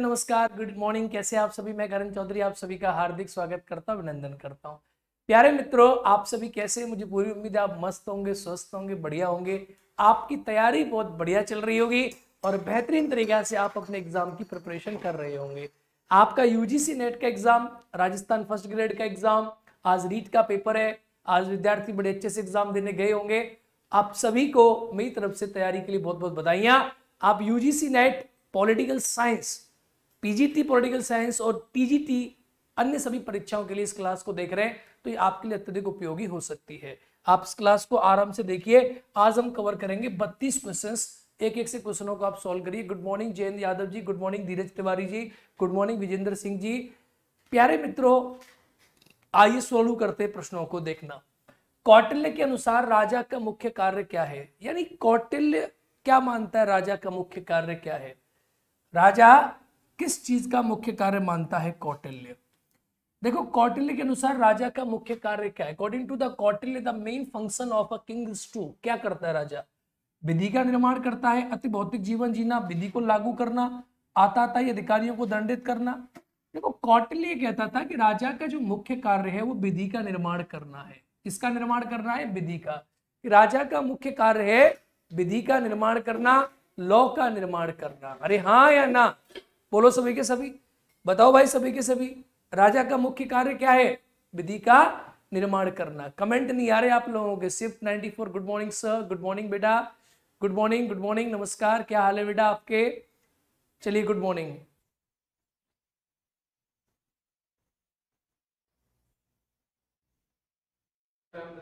नमस्कार good morning कैसे आप सभी मैं करण चौधरी आप सभी का हार्दिक स्वागत करता हूँ अभिनंदन करता हूँ प्यारे मित्रों आप सभी कैसे मुझे पूरी उम्मीद है आप मस्त होंगे स्वस्थ होंगे बढ़िया होंगे आपकी तैयारी बहुत बढ़िया चल रही होगी और बेहतरीन तरीके से आप अपने एग्जाम की प्रिपरेशन कर रहे होंगे आपका यूजीसी नेट का एग्जाम राजस्थान फर्स्ट ग्रेड का एग्जाम आज रीट का पेपर है आज विद्यार्थी बड़े अच्छे से एग्जाम देने गए होंगे आप सभी को मेरी तरफ से तैयारी के लिए बहुत बहुत बधाइयाँ आप UGC NET political science PGT political science और टीजीटी अन्य सभी परीक्षाओं के लिए इस क्लास को देख रहे हैं तो ये आपके लिए अत्यधिक उपयोगी हो सकती है आप इस क्लास को आराम से देखिए आज हम कवर करेंगे बत्तीस क्वेश्चन एक एक से क्वेश्चनों को आप सॉल्व करिए good morning Jayant Yadav ji good morning Dheeraj Tiwari ji good morning Vijendra Singh ji प्यारे मित्रों आइए सोल्व करते प्रश्नों को देखना कौटिल्य के अनुसार राजा का मुख्य कार्य क्या है यानी कौटिल्य क्या मानता है राजा का मुख्य कार्य क्या है राजा किस चीज का मुख्य कार्य मानता है कौटिल्य देखो कौटिल्य के अनुसार राजा का मुख्य कार्य क्या है according to the Kautilya the main function of a king is to क्या करता है राजा विधि का निर्माण करता है अति भौतिक जीवन जीना विधि को लागू करना आता आता अधिकारियों को दंडित करना देखो कौटिल्य कहता था कि राजा का जो मुख्य कार्य है वो विधि का निर्माण करना है किसका निर्माण करना है विधि का राजा का मुख्य कार्य है विधि का निर्माण करना लॉ का निर्माण करना अरे हाँ या ना बोलो सभी के सभी बताओ भाई सभी के सभी राजा का मुख्य कार्य क्या है विधि का निर्माण करना कमेंट नहीं आ रहे आप लोगों के सिर्फ 94 good morning sir good morning बेटा गुड मॉर्निंग गुड मॉर्निंग नमस्कार क्या हाल है बेटा आपके चलिए गुड मॉर्निंग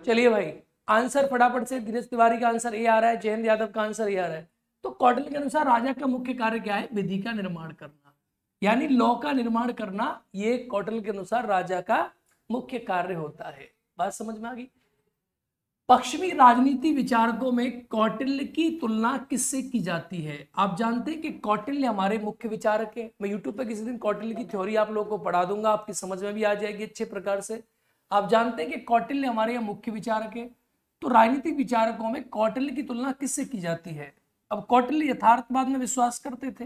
चलिए भाई आंसर फटाफट से धीरज तिवारी का आंसर ए आ रहा है जयंत यादव का आंसर ए आ रहा है तो कौटल के अनुसार राजा का मुख्य कार्य क्या है विधि का निर्माण करना यानी लॉ का निर्माण करना ये कौटल के अनुसार राजा का मुख्य कार्य होता है बात समझ में आ गई पश्चिमी राजनीति विचारकों में कौटिल्य की तुलना किससे की जाती है आप जानते हैं कि कौटिल्य हमारे मुख्य विचारक हैं मैं यूट्यूब पर किसी दिन कौटिल्य की थ्योरी आप लोगों को पढ़ा दूंगा आपकी समझ में भी आ जाएगी अच्छे प्रकार से आप जानते हैं कि कौटिल्य हमारे यहाँ मुख्य विचारक है तो राजनीतिक विचारकों में कौटिल्य की तुलना किससे की जाती है अब कौटिल्य यथार्थवाद में विश्वास करते थे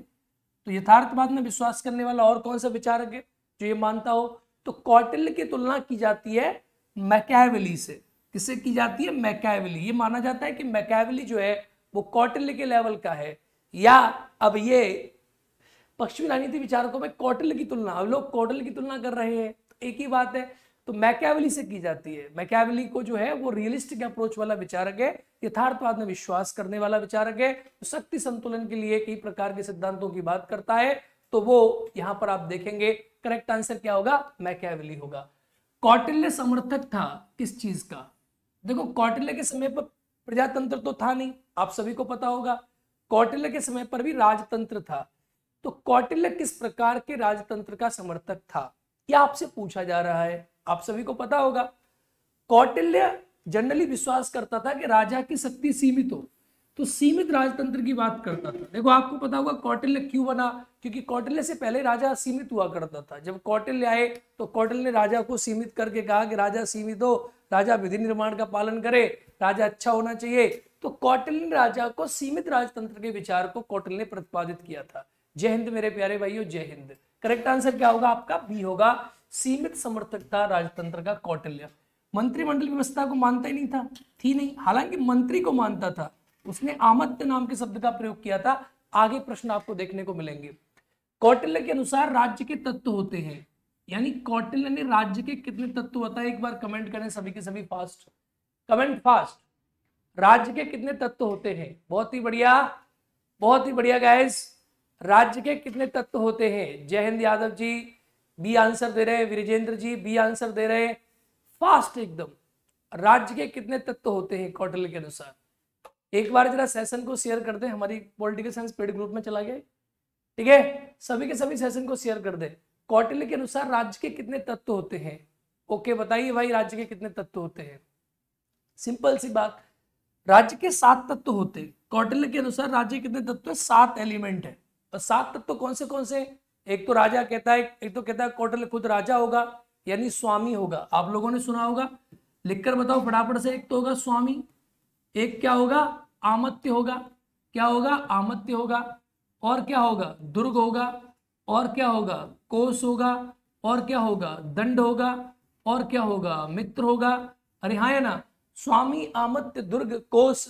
तो यथार्थवाद में विश्वास करने वाला और कौन सा विचारक है जो ये मानता हो तो कौटिल्य की तुलना की जाती है मैकैवली से किससे की जाती है मैकैवली ये माना जाता है कि मैकैवली जो है वो कौटिल्य के लेवल का है या अब ये पश्चिमी राजनीति विचारकों में कौटिल्य की तुलना अब लोग कौटिल्य की तुलना कर रहे हैं तो एक ही बात है तो मैकेवली से की जाती है मैकेवली को जो है वो रियलिस्टिक अप्रोच वाला विचारक है यथार्थवाद में विश्वास करने वाला विचारक है तो शक्ति संतुलन के लिए कई प्रकार के सिद्धांतों की बात करता है तो वो यहां पर आप देखेंगे करेक्ट आंसर क्या होगा मैकेवली होगा कौटिल्य समर्थक था किस चीज का देखो कौटिल्य के समय पर प्रजातंत्र तो था नहीं आप सभी को पता होगा कौटिल्य के समय पर भी राजतंत्र था तो कौटिल्य किस प्रकार के राजतंत्र का समर्थक था यह आपसे पूछा जा रहा है आप सभी को पता होगा कौटिल्य जनरली विश्वास करता था कि राजा की शक्ति सीमित हो तो सीमित राजतंत्र की बात करता था देखो आपको पता होगा कौटिल्य क्यों बना क्योंकि कौटिल्य से पहले राजा सीमित हुआ करता था जब कौटिल्य आए तो कौटिल ने राजा को सीमित करके कहा कि राजा सीमित हो राजा विधि निर्माण का पालन करे राजा अच्छा होना चाहिए तो कौटिल्य ने राजा को सीमित राजतंत्र के विचार को कौटिल ने प्रतिपादित किया था जय हिंद मेरे प्यारे भाइयों जय हिंद करेक्ट आंसर क्या होगा आपका बी होगा सीमित समर्थक था राजतंत्र का कौटिल्य मंत्रिमंडल व्यवस्था को मानता ही नहीं था थी नहीं हालांकि मंत्री को मानता था उसने आमत्य नाम के शब्द का प्रयोग किया था आगे प्रश्न आपको देखने को मिलेंगे कौटिल्य के अनुसार राज्य के तत्व होते हैं यानी कौटिल्य ने राज्य के कितने तत्व बताए एक बार कमेंट करें सभी के सभी फास्ट कमेंट फास्ट राज्य के कितने तत्व होते हैं बहुत ही बढ़िया बहुत ही बढ़िया गैस राज्य के कितने तत्व होते हैं जय हिंद यादव जी बी आंसर दे रहे हैं वीरजेंद्र जी बी आंसर दे रहे हैं फास्ट एकदम राज्य के कितने तत्व होते हैं कौटल के अनुसार एक बार जरा सेशन को शेयर कर दे हमारी पॉलिटिकल साइंस पेड ग्रुप में चला गया ठीक है सभी के सभी सेशन को शेयर कर दे कौटिल्य के अनुसार राज्य के कितने तत्व होते हैं ओके बताइए भाई राज्य के कितने तत्व होते हैं सिंपल सी बात राज्य के सात तत्व होते हैं कौटल के अनुसार राज्य के कितने तत्व है सात एलिमेंट है और सात तत्व कौन से कौन से एक तो राजा कहता है एक तो कहता है कौटल खुद राजा होगा यानी स्वामी होगा आप लोगों ने सुना होगा लिखकर बताओ फटाफट से एक तो होगा स्वामी एक क्या होगा आमत्य होगा क्या होगा आमत्य होगा और क्या होगा दुर्ग होगा और क्या होगा कोष होगा और क्या होगा दंड होगा और क्या होगा मित्र होगा अरे हाँ ना स्वामी आमत्य दुर्ग कोष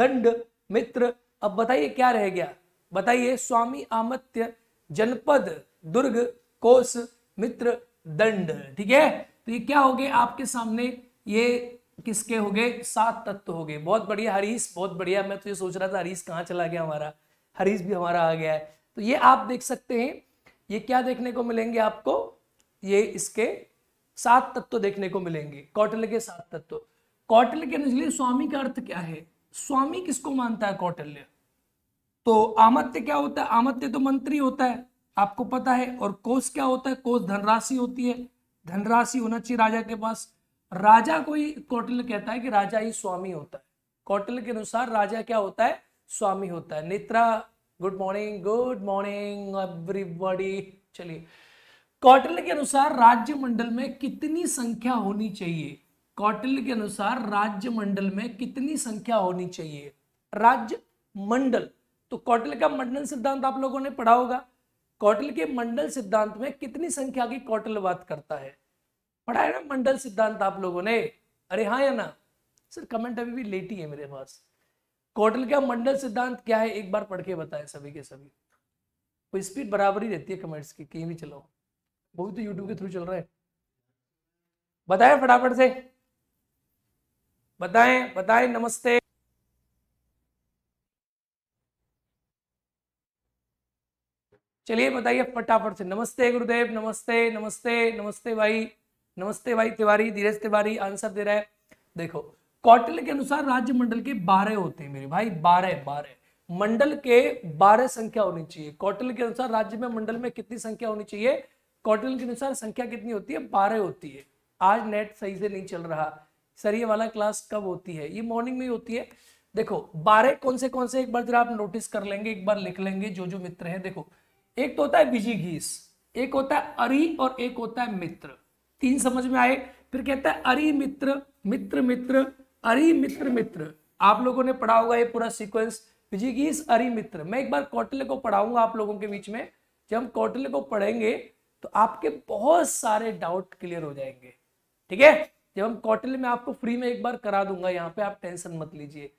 दंड मित्र अब बताइए क्या रह गया बताइए स्वामी आमत्य जनपद दुर्ग कोष मित्र दंड ठीक है तो ये क्या हो गए आपके सामने ये किसके हो गए सात तत्व हो गए बहुत बढ़िया हरीश बहुत बढ़िया मैं तो ये सोच रहा था हरीश कहाँ चला गया हमारा हरीश भी हमारा आ गया है तो ये आप देख सकते हैं ये क्या देखने को मिलेंगे आपको ये इसके सात तत्व देखने को मिलेंगे कौटल के सात तत्व कौटल्य के अनुसार स्वामी का अर्थ क्या है स्वामी किसको मानता है कौटल्य तो आमत्य क्या होता है आमत्य तो मंत्री होता है आपको पता है और कोष क्या होता है कोष धनराशि होती है धनराशि होना चाहिए राजा के पास राजा को ही कौटिल कहता है कि राजा ही स्वामी होता है कौटिल्य के अनुसार राजा क्या होता है स्वामी होता है नेत्रा good morning good morning everybody चलिए कौटिल्य के अनुसार राज्य मंडल में कितनी संख्या होनी चाहिए कौटिल्य के अनुसार राज्य मंडल में कितनी संख्या होनी चाहिए राज्य मंडल तो कौटल का मंडल सिद्धांत आप लोगों ने पढ़ा होगा कौटल के मंडल सिद्धांत में कितनी संख्या की बात करता है पढ़ा है ना मंडल सिद्धांत आप लोगों ने अरे हाँ या ना सर कमेंट अभी भी लेटी है मेरे पास कौटल का मंडल सिद्धांत क्या है एक बार पढ़ के बताएं सभी के सभी कोई स्पीड बराबरी रहती है कमेंट्स की कहीं भी चलाओ वो भी तो यूट्यूब के थ्रू चल रहा है बताएं फटाफट से बताएं बताएं नमस्ते चलिए बताइए फटाफट से नमस्ते गुरुदेव नमस्ते नमस्ते नमस्ते भाई नमस्ते भाई तिवारी धीरेज तिवारी आंसर दे रहा है देखो कौटिल्य के अनुसार राज्य मंडल के बारह होते हैं मेरे भाई बारह बारह मंडल के बारह संख्या होनी चाहिए कौटिल के अनुसार राज्य में मंडल में कितनी संख्या होनी चाहिए कौटिल के अनुसार संख्या कितनी होती है बारह होती है आज नेट सही से नहीं चल रहा सर ये वाला क्लास कब होती है ये मॉर्निंग में होती है देखो बारह कौन से कौन से एक बार जरा आप नोटिस कर लेंगे एक बार लिख लेंगे जो जो मित्र हैं देखो एक तो होता है बिजी घीस एक होता है अरि और एक होता है मित्र तीन समझ में आए फिर कहता है अरि मित्र मित्र मित्र अरि मित्र मित्र आप लोगों ने पढ़ा होगा ये पूरा सीक्वेंस बिजी घीस अरि मित्र मैं एक बार कौटल्य को पढ़ाऊंगा आप लोगों के बीच में जब हम कौटल्य को पढ़ेंगे तो आपके बहुत सारे डाउट क्लियर हो जाएंगे ठीक है जब हम कौटल्य में आपको फ्री में एक बार करा दूंगा यहाँ पे आप टेंशन मत लीजिए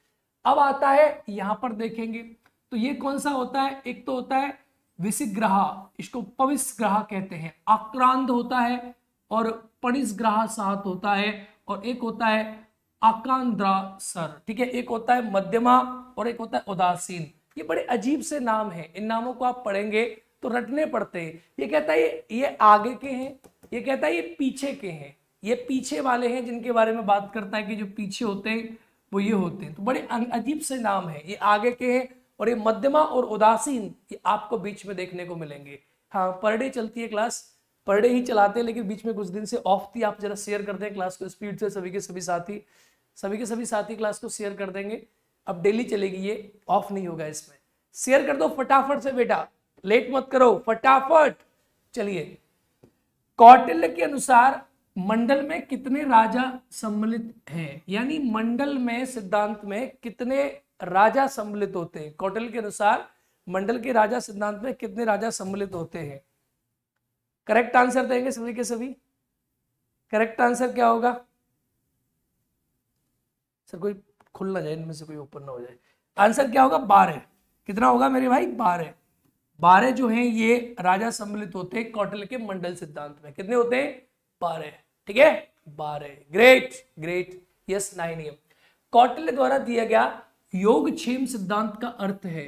अब आता है यहां पर देखेंगे तो ये कौन सा होता है एक तो होता है विसिग्रह इसको ग्रह कहते हैं आक्रांत होता है और ग्रह सात होता है और एक होता है आकांद्रा सर ठीक है एक होता है मध्यमा और एक होता है उदासीन ये बड़े अजीब से नाम है इन नामों को आप पढ़ेंगे तो रटने पड़ते हैं ये कहता है ये, ये आगे के हैं ये कहता है ये पीछे के हैं ये पीछे वाले हैं जिनके बारे में बात करता है कि जो पीछे होते हैं वो ये होते हैं तो बड़े अजीब से नाम है ये आगे के हैं और ये मध्यमा और उदासीन ये आपको बीच में देखने को मिलेंगे हाँ पर डे चलती है क्लास पर डे ही चलाते हैं लेकिन बीच में कुछ दिन से ऑफ थी आप जरा शेयर कर दें क्लास को स्पीड से सभी के सभी साथी सभी के सभी साथी क्लास को शेयर कर देंगे अब डेली चलेगी ये ऑफ नहीं होगा इसमें शेयर कर दो फटाफट से बेटा लेट मत करो फटाफट चलिए कौटिल्य के अनुसार मंडल में कितने राजा सम्मिलित हैं यानी मंडल में सिद्धांत में कितने राजा सम्मिलित होते हैं कौटल के अनुसार मंडल के राजा सिद्धांत में कितने राजा सम्मिलित होते हैं करेक्ट आंसर देंगे सभी के सभी करेक्ट आंसर क्या होगा सर कोई खुल ना जाए इनमें से कोई ओपन ना हो जाए आंसर क्या होगा बारह कितना होगा मेरे भाई बारह बारह जो हैं ये राजा सम्मिलित होते हैं कौटल के मंडल सिद्धांत में कितने होते हैं बारह ठीक है बारह great great yes nine Kautal Kautilya द्वारा दिया गया योग सिद्धांत का अर्थ है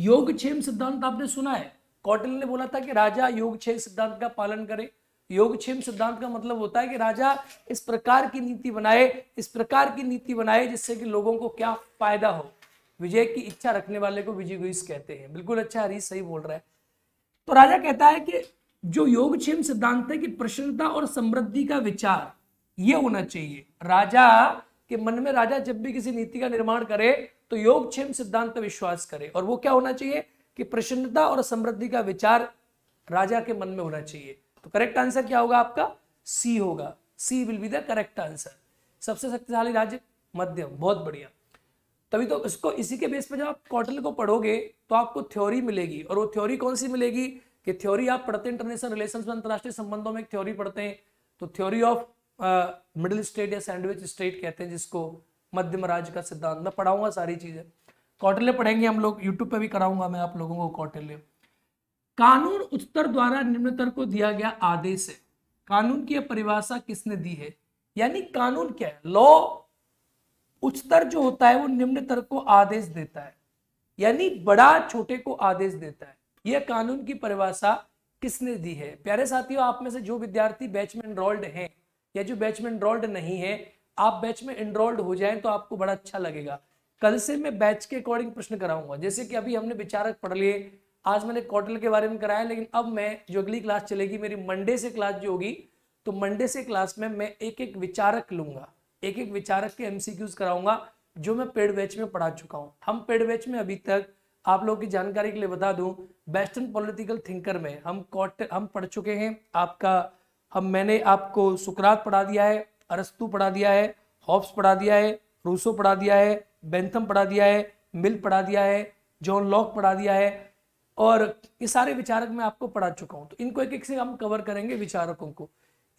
योग सिद्धांत आपने सुना है कौटिल ने बोला था कि राजा योग सिद्धांत का पालन करे योग सिद्धांत का मतलब होता है कि राजा इस प्रकार की नीति बनाए इस प्रकार की नीति बनाए जिससे कि लोगों को क्या फायदा हो विजय की इच्छा रखने वाले को विजय गुईस कहते हैं बिल्कुल अच्छा हरीश सही बोल रहा है तो राजा कहता है कि जो योगक्षेम सिद्धांत है कि प्रसन्नता और समृद्धि का विचार ये होना चाहिए राजा कि मन में राजा जब भी किसी नीति का निर्माण करे तो योग क्षेम सिद्धांत पर विश्वास करे और वो क्या होना चाहिए कि प्रसन्नता और समृद्धि का विचार राजा के मन में होना चाहिए तो करेक्ट आंसर क्या होगा आपका सी होगा C will be the correct answer सबसे शक्तिशाली राज्य मध्यम बहुत बढ़िया तभी तो इसको इसी के बेस पर जब आप कॉटल को पढ़ोगे तो आपको थ्योरी मिलेगी और वो थ्योरी कौन सी मिलेगी कि थ्योरी आप पढ़ते हैं इंटरनेशनल रिलेशन में अंतरराष्ट्रीय संबंधों में एक थ्योरी पढ़ते हैं तो थ्योरी ऑफ मिडिल स्टेट या सैंडविच स्टेट कहते हैं जिसको मध्यम राज्य का सिद्धांत मैं पढ़ाऊंगा सारी चीज़ें कौटिल्य पढ़ेंगे हम लोग यूट्यूब पे भी कराऊंगा मैं आप लोगों को कौटिल्य कानून उत्तर द्वारा निम्नतर को दिया गया आदेश है कानून की परिभाषा किसने दी है यानी कानून क्या है लॉ उच्चतर जो होता है वो निम्नतर को आदेश देता है यानी बड़ा छोटे को आदेश देता है यह कानून की परिभाषा किसने दी है प्यारे साथियों आप में से जो विद्यार्थी बैच में एनरोल्ड हैं या जो बैच में इनरोल्ड नहीं है आप बैच में इनरोल्ड हो जाएं तो आपको बड़ा अच्छा लगेगा कल से मैं बैच के अकॉर्डिंग प्रश्न कराऊंगा जैसे कि अभी हमने विचारक पढ़ लिए आज मैंने कॉटल के बारे में कराया लेकिन अब मैं जो अगली क्लास चलेगी मेरी मंडे से क्लास जो होगी तो मंडे से क्लास में मैं एक एक विचारक लूंगा एक एक विचारक के एमसीक्यूज कराऊंगा जो मैं पेड बैच में पढ़ा चुका हूँ हम पेड बैच में अभी तक आप लोगों की जानकारी के लिए बता दूं वेस्टर्न पॉलिटिकल थिंकर में हम कॉट हम पढ़ चुके हैं आपका हम मैंने आपको सुकरात पढ़ा दिया है अरस्तु पढ़ा दिया है हॉब्स पढ़ा दिया है रूसो पढ़ा दिया है बेंथम पढ़ा दिया है मिल पढ़ा दिया है जॉन लॉक पढ़ा दिया है और ये सारे विचारक मैं आपको पढ़ा चुका हूँ तो इनको एक एक से हम कवर करेंगे विचारकों को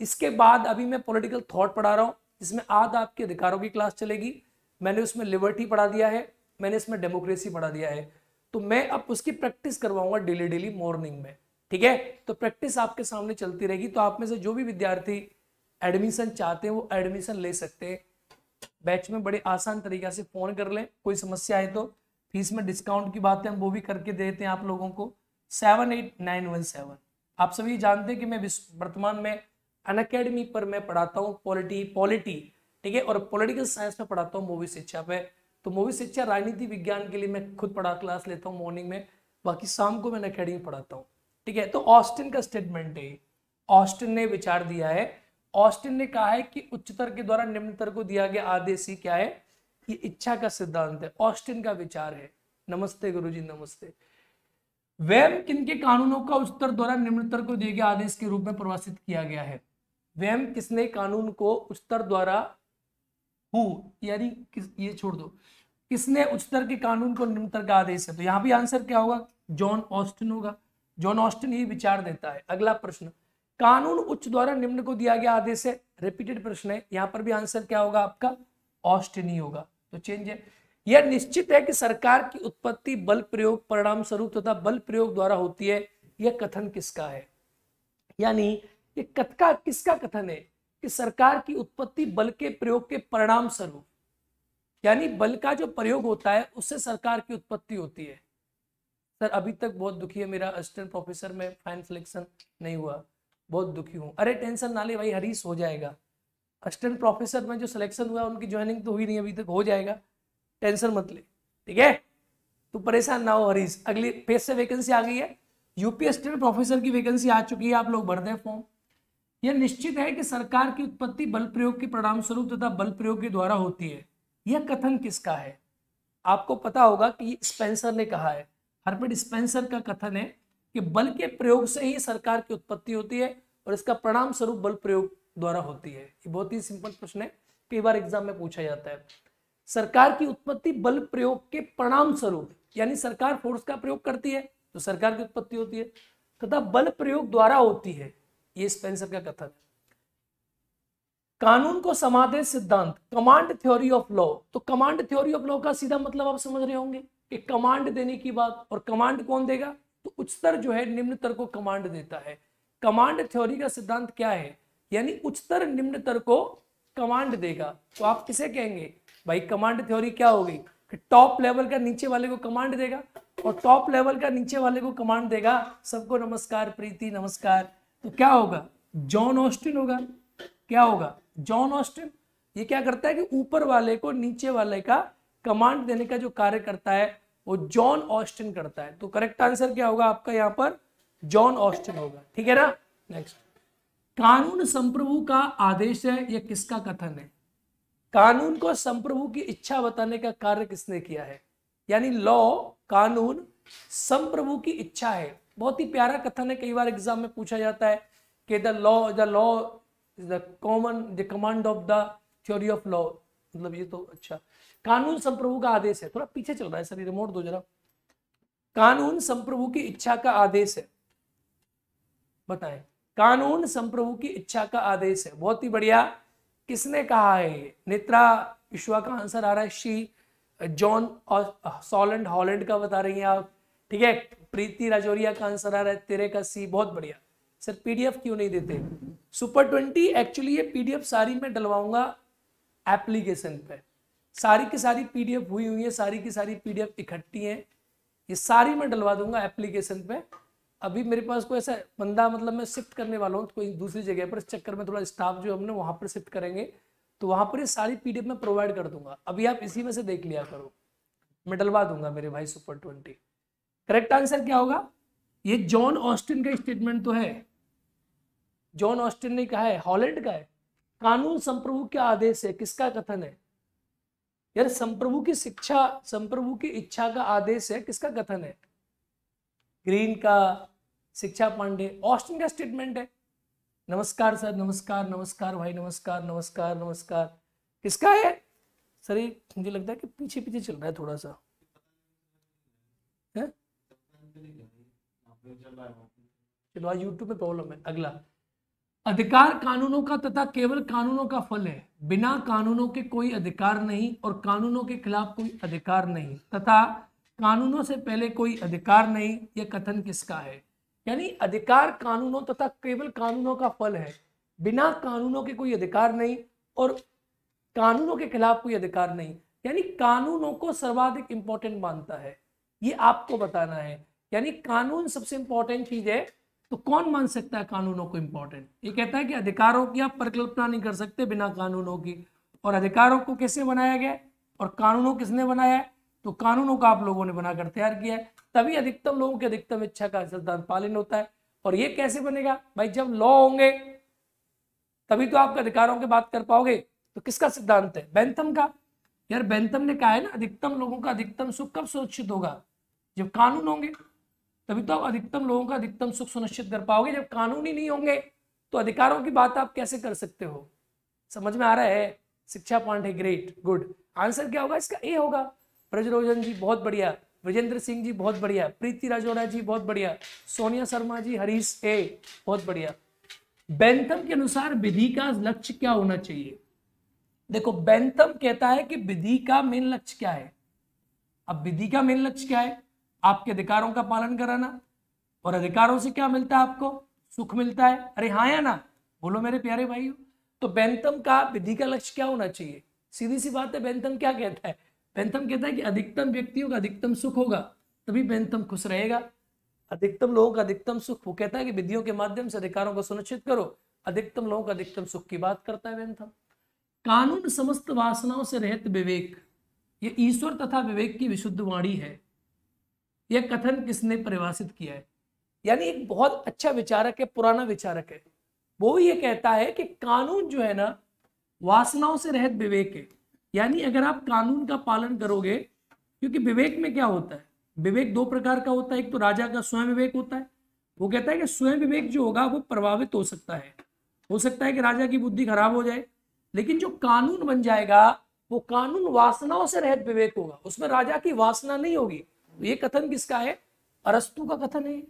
इसके बाद अभी मैं पॉलिटिकल थॉट पढ़ा रहा हूँ इसमें आज आपके अधिकारों की क्लास चलेगी मैंने उसमें लिबर्टी पढ़ा दिया है मैंने इसमें डेमोक्रेसी पढ़ा दिया है तो मैं अब उसकी प्रैक्टिस करवाऊंगा डेली डेली मॉर्निंग में ठीक है तो प्रैक्टिस आपके सामने चलती रहेगी तो आप में से जो भी विद्यार्थी एडमिशन चाहते हैं वो एडमिशन ले सकते हैं बैच में बड़े आसान तरीके से फ़ोन कर लें कोई समस्या है तो फीस में डिस्काउंट की बात है हम वो भी करके देते हैं आप लोगों को seven eight nine one seven आप सभी जानते हैं कि मैं वर्तमान में अन अकेडमी पर मैं पढ़ाता हूँ पॉलिटी पॉलिटी ठीक है और पॉलिटिकल साइंस में पढ़ाता हूँ मूवी शिक्षा पे तो मूवी शिक्षा राजनीति विज्ञान के लिए मैं खुद पढ़ा क्लास लेता हूँ मॉर्निंग में बाकी शाम को मैं अकेडमी पढ़ाता हूँ ठीक है तो ऑस्टिन का स्टेटमेंट है ऑस्टिन ने विचार दिया है ऑस्टिन ने कहा है कि उच्चतर के द्वारा निम्नतर को दिया गया आदेश ही क्या है ये इच्छा का सिद्धांत है ऑस्टिन का विचार है नमस्ते गुरुजी नमस्ते वैम किनके कानूनों का उच्चतर द्वारा निम्नतर को दिए गए आदेश के रूप में प्रवासित किया गया है वैम किसने कानून को उच्चतर द्वारा हु यानी किस ये छोड़ दो किसने उच्चतर के कानून को निम्नतर का आदेश है तो यहां भी आंसर क्या होगा जॉन ऑस्टिन होगा जॉन ऑस्टिन ही विचार देता है अगला प्रश्न कानून उच्च द्वारा निम्न को दिया गया आदेश है रिपीटेड प्रश्न है यहाँ पर भी आंसर क्या होगा आपका ऑस्टिन ही होगा तो चेंज है यह निश्चित है कि सरकार की उत्पत्ति बल प्रयोग परिणाम स्वरूप तथा बल प्रयोग द्वारा होती है यह कथन किसका है यानी ये कथका किसका कथन है कि सरकार की उत्पत्ति बल के प्रयोग के परिणाम स्वरूप यानी बल का जो प्रयोग होता है उससे सरकार की उत्पत्ति होती है सर अभी तक बहुत दुखी है मेरा असिस्टेंट प्रोफेसर में फाइन सिलेक्शन नहीं हुआ बहुत दुखी हूँ अरे टेंशन ना ले भाई हरीश हो जाएगा असिस्टेंट प्रोफेसर में जो सिलेक्शन हुआ उनकी ज्वाइनिंग तो हुई नहीं अभी तक हो जाएगा टेंशन मत ले ठीक है तो परेशान ना हो हरीश अगली फेज से वैकेंसी आ गई है यूपी असिस्टेंट प्रोफेसर की वैकेंसी आ चुकी है आप लोग भर दें फॉर्म यह निश्चित है कि सरकार की उत्पत्ति बल प्रयोग के परिणाम स्वरूप तथा बल प्रयोग के द्वारा होती है यह कथन किसका है आपको पता होगा कि स्पेंसर ने कहा है हर्बर्ट स्पेंसर का कथन है कि बल के प्रयोग से ही सरकार की उत्पत्ति होती है और इसका परिणाम स्वरूप बल प्रयोग द्वारा होती है ये बहुत ही सिंपल प्रश्न है कई बार एग्जाम में पूछा जाता है सरकार की उत्पत्ति बल प्रयोग के परिणाम स्वरूप यानी सरकार फोर्स का प्रयोग करती है तो सरकार की उत्पत्ति होती है तथा बल प्रयोग द्वारा होती है ये स्पेंसर का कथन है कानून को समाधे सिद्धांत कमांड थ्योरी ऑफ लॉ तो कमांड थ्योरी ऑफ लॉ का सीधा मतलब आप समझ रहे होंगे कि कमांड देने की बात और कमांड कौन देगा तो उच्चतर जो है निम्नतर को कमांड देता है कमांड थ्योरी का सिद्धांत क्या है यानी उच्चतर निम्नतर को कमांड देगा तो आप किसे कहेंगे भाई कमांड थ्योरी क्या होगी कि टॉप लेवल का नीचे वाले को कमांड देगा और टॉप लेवल का नीचे वाले को कमांड देगा सबको नमस्कार प्रीति नमस्कार तो क्या होगा जॉन ऑस्टिन होगा क्या होगा जॉन ऑस्टिन ये क्या करता है कि ऊपर वाले को नीचे वाले का कमांड देने का जो कार्य करता है वो जॉन ऑस्टिन करता है तो करेक्ट आंसर क्या होगा आपका यहाँ पर जॉन ऑस्टिन होगा ठीक है ना नेक्स्ट कानून संप्रभु का आदेश है यह किसका कथन है कानून को संप्रभु की इच्छा बताने का कार्य किसने किया है यानी लॉ कानून संप्रभु की इच्छा है बहुत ही प्यारा कथन है कई बार एग्जाम में पूछा जाता है कि the law the law is the common the command of the theory of law मतलब ये तो अच्छा कानून संप्रभु का आदेश है थोड़ा पीछे चल रहा है सर रिमोट दो जरा कानून संप्रभु की इच्छा का आदेश है बताएं कानून संप्रभु की इच्छा का आदेश है बहुत ही बढ़िया किसने कहा है नेत्रा विश्वा का आंसर आ रहा है शी जॉन और सोलैंड हॉलैंड का बता रही हैं आप ठीक है प्रीति राजौरिया का आंसर आ रहा है तेरे का सी बहुत बढ़िया सर पीडीएफ क्यों नहीं देते सुपर ट्वेंटी एक्चुअली ये पीडीएफ सारी मैं डलवाऊंगा एप्लीकेशन पर सारी की सारी पीडीएफ हुई हुई है सारी की सारी पीडीएफ इकट्ठी है ये सारी मैं डलवा दूंगा एप्लीकेशन पे अभी मेरे पास कोई ऐसा बंदा मतलब मैं शिफ्ट करने वाला हूँ तो कोई दूसरी जगह पर इस चक्कर में थोड़ा स्टाफ जो हमने वहाँ पर शिफ्ट करेंगे तो वहाँ पर ये सारी पीडीएफ मैं प्रोवाइड कर दूंगा अभी आप इसी में से देख लिया करो मैं डलवा दूंगा मेरे भाई सुपर ट्वेंटी करेक्ट आंसर क्या होगा ये जॉन ऑस्टिन का स्टेटमेंट तो है जॉन ऑस्टिन ने कहा है हॉलैंड का है कानून संप्रभु के आदेश है किसका कथन है यार संप्रभु की शिक्षा संप्रभु की इच्छा का आदेश है किसका कथन है ग्रीन का शिक्षा पांडे ऑस्टिन का स्टेटमेंट है नमस्कार सर नमस्कार नमस्कार भाई नमस्कार नमस्कार नमस्कार किसका है सर मुझे लगता है कि पीछे पीछे चल रहा है थोड़ा सा है चलो यूट्यूब पे प्रॉब्लम है अगला अधिकार कानूनों का तथा केवल कानूनों का फल है बिना कानूनों के कोई अधिकार नहीं और कानूनों के खिलाफ कोई अधिकार नहीं तथा कानूनों से पहले कोई अधिकार नहीं यह कथन किसका है यानी अधिकार कानूनों तथा केवल कानूनों का फल है बिना कानूनों के कोई अधिकार नहीं और कानूनों के खिलाफ कोई अधिकार नहीं यानी कानूनों को सर्वाधिक इंपॉर्टेंट मानता है ये आपको बताना है यानी कानून सबसे इंपॉर्टेंट चीज है तो कौन मान सकता है कानूनों को इंपॉर्टेंट ये कहता है कि अधिकारों की आप परिकल्पना नहीं कर सकते बिना कानूनों की और अधिकारों को कैसे बनाया गया और कानूनों किसने बनाया है तो कानूनों का आप लोगों ने बनाकर तैयार किया है तभी अधिकतम लोगों की अधिकतम इच्छा का सिद्धांत पालन होता है और ये कैसे बनेगा भाई जब लॉ होंगे तभी तो आप अधिकारों की बात कर पाओगे तो किसका सिद्धांत है बैंथम का यार बैंथम ने कहा है ना अधिकतम लोगों का अधिकतम सुख कब सुरक्षित होगा जब कानून होंगे तभी तो आप अधिकतम लोगों का अधिकतम सुख सुनिश्चित कर पाओगे जब कानूनी नहीं होंगे तो अधिकारों की बात आप कैसे कर सकते हो समझ में आ रहा है शिक्षा पॉइंट है ग्रेट गुड आंसर क्या होगा इसका ए होगा ब्रजरोजन जी बहुत बढ़िया विजेंद्र सिंह जी बहुत बढ़िया प्रीति राजोरा जी बहुत बढ़िया सोनिया शर्मा जी हरीश ए बहुत बढ़िया बैंथम के अनुसार विधि का लक्ष्य क्या होना चाहिए देखो बैंथम कहता है कि विधि का मेन लक्ष्य क्या है अब विधि का मेन लक्ष्य क्या है आपके अधिकारों का पालन कराना और अधिकारों से क्या मिलता है आपको सुख मिलता है अरे हाँ या ना बोलो मेरे प्यारे भाइयों तो बैंतम का विधि का लक्ष्य क्या होना चाहिए सीधी सी बात है बैंतम क्या कहता है बैंतम कहता है कि अधिकतम व्यक्तियों का अधिकतम सुख होगा तभी बैंतम खुश रहेगा अधिकतम लोगों का अधिकतम सुख वो कहता है कि विधियों के माध्यम से अधिकारों को सुनिश्चित करो अधिकतम लोगों का अधिकतम सुख की बात करता है बेंथम कानून समस्त वासनाओं से रहित विवेक ये ईश्वर तथा विवेक की विशुद्ध वाणी है यह कथन किसने परिभाषित किया है यानी एक बहुत अच्छा विचारक है पुराना विचारक है वो ये कहता है कि कानून जो है ना वासनाओं से रहित विवेक है यानी अगर आप कानून का पालन करोगे क्योंकि विवेक में क्या होता है विवेक दो प्रकार का होता है एक तो राजा का स्वयं विवेक होता है वो कहता है कि स्वयं विवेक जो होगा वो प्रभावित हो सकता है हो सकता है कि राजा की बुद्धि खराब हो जाए लेकिन जो कानून बन जाएगा वो कानून वासनाओं से रहित विवेक होगा उसमें राजा की वासना नहीं होगी ये कथन किसका है अरस्तु का कथन है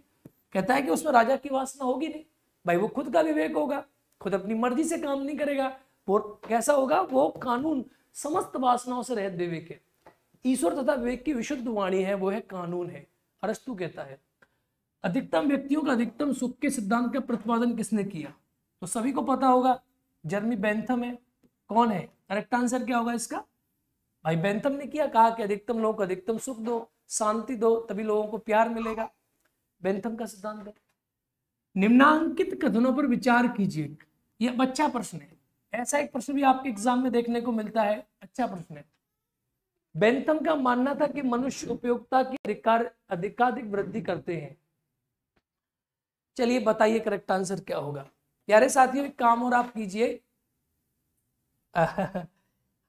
कहता है कि उसमें राजा की वासना होगी नहीं भाई वो खुद का विवेक होगा खुद अपनी मर्जी से काम नहीं करेगा वो कैसा होगा वो कानून समस्त वासनाओं से रहित विवेक है ईश्वर तथा विवेक की विशुद्ध वाणी है वो है कानून है अरस्तु कहता है अधिकतम व्यक्तियों का अधिकतम सुख के सिद्धांत का प्रतिपादन किसने किया तो सभी को पता होगा जर्मी बैंथम है कौन है करेक्ट आंसर क्या होगा इसका भाई बैंथम ने किया कहा कि अधिकतम लोग अधिकतम सुख दो शांति दो तभी लोगों को प्यार मिलेगा बेंथम का सिद्धांत है निम्नांकित कथनों पर विचार कीजिए यह अच्छा प्रश्न है ऐसा एक प्रश्न भी आपके एग्जाम में देखने को मिलता है अच्छा प्रश्न है बेंथम का मानना था कि मनुष्य उपयोगिता की अधिकार अधिकाधिक वृद्धि करते हैं चलिए बताइए करेक्ट आंसर क्या होगा प्यारे साथियों एक काम और आप कीजिए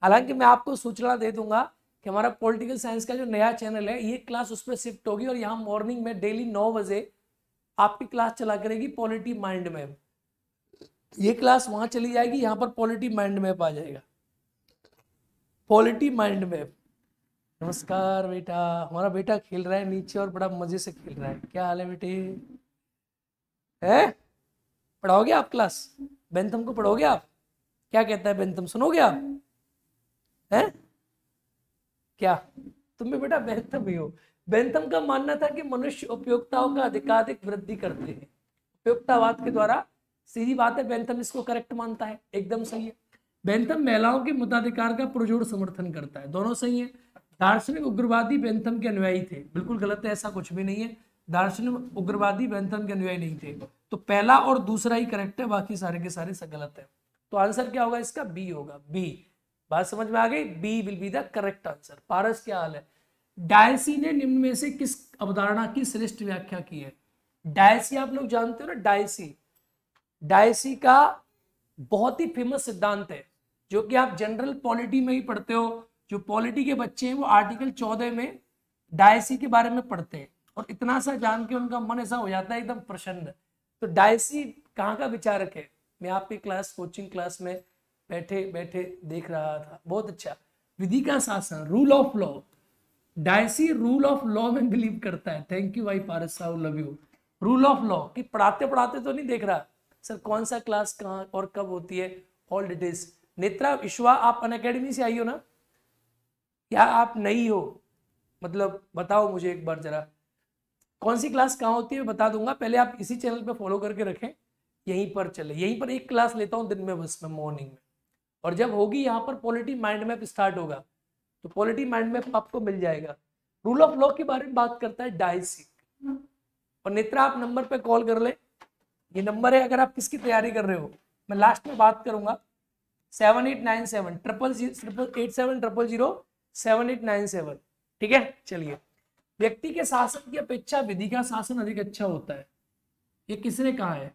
हालांकि मैं आपको सूचना दे दूंगा कि हमारा पॉलिटिकल साइंस का जो नया चैनल है ये क्लास उस पर शिफ्ट होगी और यहाँ मॉर्निंग में डेली नौ बजे आपकी क्लास चला करेगी पॉलिटी माइंड मैप ये क्लास वहां चली जाएगी यहाँ पर पॉलिटी माइंड मैप आ जाएगा पॉलिटी माइंड मैप नमस्कार बेटा हमारा बेटा खेल रहा है नीचे और बड़ा मजे से खेल रहा है क्या हाल है बेटे है पढ़ाओगे आप क्लास बेंथम को पढ़ोगे आप क्या कहता है बेंथम सुनोगे आप हैं क्या तुम भी बेटा बेंथम ही हो बेंथम का मानना था कि मनुष्य उपयोगिताओं का अधिकाधिक वृद्धि करते हैं उपयोगितावाद के द्वारा सीधी बात है बेंथम इसको करेक्ट मानता है एकदम सही है बेंथम महिलाओं के मताधिकार का पुरजोर समर्थन करता है दोनों सही है दार्शनिक उग्रवादी बेंथम के अनुयायी थे बिल्कुल गलत है ऐसा कुछ भी नहीं है दार्शनिक उग्रवादी बेंथम के अनुयायी नहीं थे तो पहला और दूसरा ही करेक्ट है बाकी सारे के सारे गलत है तो आंसर क्या होगा इसका बी होगा बी बात समझ में आ गई B will be the correct answer Paras क्या हाल है डायसी ने निम्न में से किस अवधारणा की श्रेष्ठ व्याख्या की है डायसी आप लोग जानते हो ना डायसी डायसी का बहुत ही फेमस सिद्धांत है जो कि आप जनरल पॉलिटी में ही पढ़ते हो जो पॉलिटी के बच्चे हैं वो आर्टिकल चौदह में डायसी के बारे में पढ़ते हैं और इतना सा जान के उनका मन ऐसा हो जाता है एकदम प्रसन्न तो डायसी कहाँ का विचारक है मैं आपकी क्लास कोचिंग क्लास में बैठे बैठे देख रहा था बहुत अच्छा विधि का शासन rule of law Dicey rule of law में बिलीव करता है थैंक यू भाई Paras Sahu love you rule of law कि पढ़ाते पढ़ाते तो नहीं देख रहा सर कौन सा क्लास कहाँ और कब होती है ऑल डिटेल्स नेत्रा विश्वा आप अन अकेडमी से आई हो ना या आप नहीं हो मतलब बताओ मुझे एक बार जरा कौन सी क्लास कहाँ होती है बता दूंगा पहले आप इसी चैनल पे फॉलो करके रखें यहीं पर चले यहीं पर एक क्लास लेता हूँ दिन में बस मैं मॉर्निंग में और जब होगी यहाँ पर पॉलिटी माइंड मैप स्टार्ट होगा तो पॉलिटी माइंड मैप आपको मिल जाएगा रूल ऑफ लॉ के बारे में बात करता है डाइसिक और नेत्रा आप नंबर पर कॉल कर ले ये नंबर है अगर आप किसकी तैयारी कर रहे हो मैं लास्ट में बात करूंगा seven eight nine seven triple triple eight seven triple zero seven eight nine seven ठीक है चलिए व्यक्ति के शासन की अपेक्षा विधि का शासन अधिक अच्छा होता है ये किसने कहा है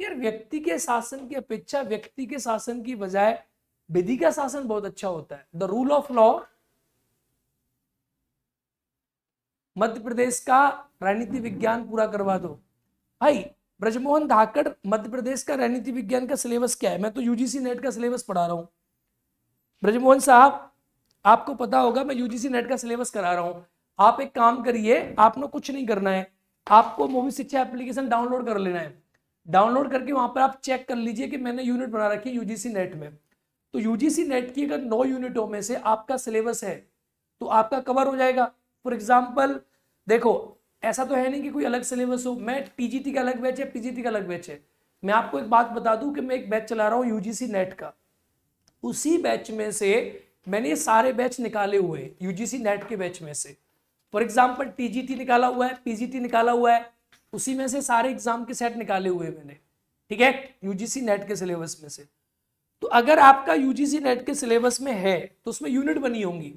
यार व्यक्ति के शासन की अपेक्षा व्यक्ति के शासन की बजाय विधि का शासन बहुत अच्छा होता है the rule of law Madhya Pradesh का राजनीति विज्ञान पूरा करवा दो भाई ब्रजमोहन धाकड़ मध्य प्रदेश का राजनीति विज्ञान का सिलेबस क्या है मैं तो यूजीसी नेट का सिलेबस पढ़ा रहा हूं ब्रजमोहन साहब आपको पता होगा मैं यूजीसी नेट का सिलेबस करा रहा हूं आप एक काम करिए आपने कुछ नहीं करना है आपको मूवी शिक्षा एप्लीकेशन डाउनलोड कर लेना है डाउनलोड करके वहां पर आप चेक कर लीजिए कि मैंने यूनिट बना रखी है यूजीसी नेट में तो यूजीसी नेट की अगर नौ यूनिटों में से आपका सिलेबस है तो आपका कवर हो जाएगा फॉर एग्जाम्पल देखो ऐसा तो है नहीं कि कोई अलग सिलेबस हो मैं टीजीटी का अलग बैच है पीजीटी का अलग बैच है मैं आपको एक बात बता दूं कि मैं एक बैच चला रहा हूँ यूजीसी नेट का उसी बैच में से मैंने ये सारे बैच निकाले हुए यूजीसी नेट के बैच में से फॉर एग्जाम्पल टीजीटी निकाला हुआ है पीजीटी निकाला हुआ है उसी में से सारे एग्जाम के सेट निकाले हुए मैंने ठीक है यूजीसी नेट के सिलेबस में से तो अगर आपका यूजीसी नेट के सिलेबस में है तो उसमें यूनिट बनी होंगी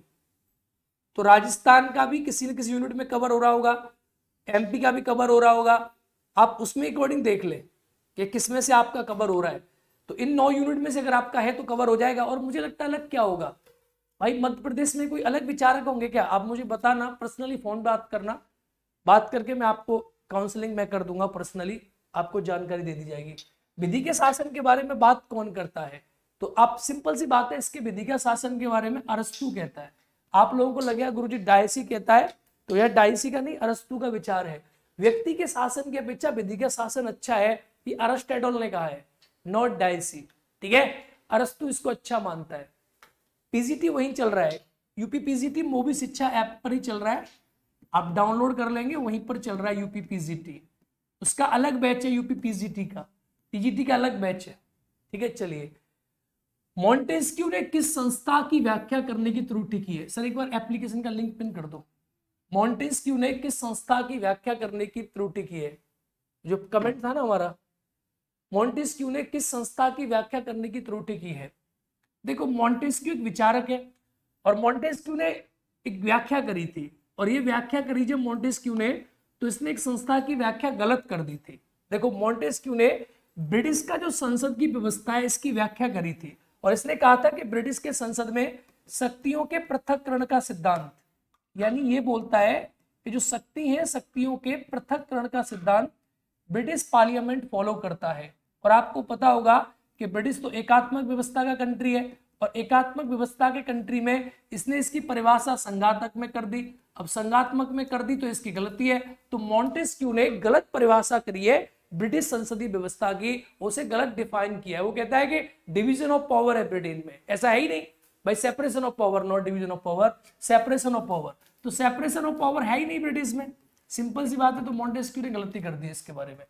तो राजस्थान का भी किसी न किसी यूनिट में कवर हो रहा होगा एमपी का भी कवर हो रहा होगा आप उसमें अकॉर्डिंग देख लें कि किसमें से आपका कवर हो रहा है तो इन नौ यूनिट में से अगर आपका है तो कवर हो जाएगा और मुझे लगता है अलग क्या होगा भाई मध्य प्रदेश में कोई अलग विचारक होंगे क्या आप मुझे बताना पर्सनली फोन बात करना बात करके मैं आपको काउंसलिंग मैं कर दूंगा पर्सनली आपको जानकारी दे दी जाएगी विधि के शासन के बारे में बात कौन करता है तो आप सिंपल सी बात है इसके विधि के शासन के बारे में अरस्तु कहता है आप लोगों को लगे हाँ, गुरु जी डायसी कहता है तो यह डायसी का नहीं अरस्तु का विचार है व्यक्ति के शासन की अपेक्षा विधि का शासन अच्छा है ये अरस्टेडोल ने कहा है नॉट डायसी ठीक है अरस्तु इसको अच्छा मानता है पीजीटी वही चल रहा है यूपी पीजीटी मोबी शिक्षा ऐप पर ही चल रहा है आप डाउनलोड कर लेंगे वहीं पर चल रहा है यूपी पीजीटी उसका अलग बैच है यूपी पीजीटी का पीजीटी का अलग बैच है ठीक है चलिए मॉन्टेस्क्यू ने किस संस्था की व्याख्या करने की त्रुटि की है सर एक बार एप्लीकेशन का लिंक पिन कर दो मॉन्टेस्क्यू ने किस संस्था की व्याख्या करने की त्रुटि की है जो कमेंट था ना हमारा मॉन्टेस्क्यू ने किस संस्था की व्याख्या करने की त्रुटि की है देखो मॉन्टेस्क्यू एक विचारक है और मॉन्टेस्क्यू ने एक व्याख्या करी थी और ये व्याख्या करी जब क्यू ने तो इसने एक संस्था की व्याख्या गलत कर दी थी देखो मोन्टेस क्यू ने ब्रिटिश का जो संसद की व्यवस्था है इसकी व्याख्या करी थी और इसने कहा था कि ब्रिटिश के संसद में शक्तियों के पृथककरण का सिद्धांत यानी ये बोलता है कि जो शक्ति है शक्तियों के पृथककरण का सिद्धांत ब्रिटिश पार्लियामेंट फॉलो करता है और आपको पता होगा कि ब्रिटिश तो एकात्मक व्यवस्था का कंट्री है और एकात्मक व्यवस्था के कंट्री में इसने इसकी परिभाषा संघातक में कर दी अब संघात्मक में कर दी तो इसकी गलती है तो मॉन्टेस्क्यू ने गलत परिभाषा करी है ब्रिटिश संसदीय व्यवस्था की उसे गलत डिफाइन किया है वो कहता है कि डिवीजन ऑफ पावर है ब्रिटेन में ऐसा है ही नहीं भाई separation of power not division of power separation of power तो सेपरेशन ऑफ पावर है ही नहीं ब्रिटिश में सिंपल सी बात है तो मॉन्टेस्क्यू ने गलती कर दी इसके बारे में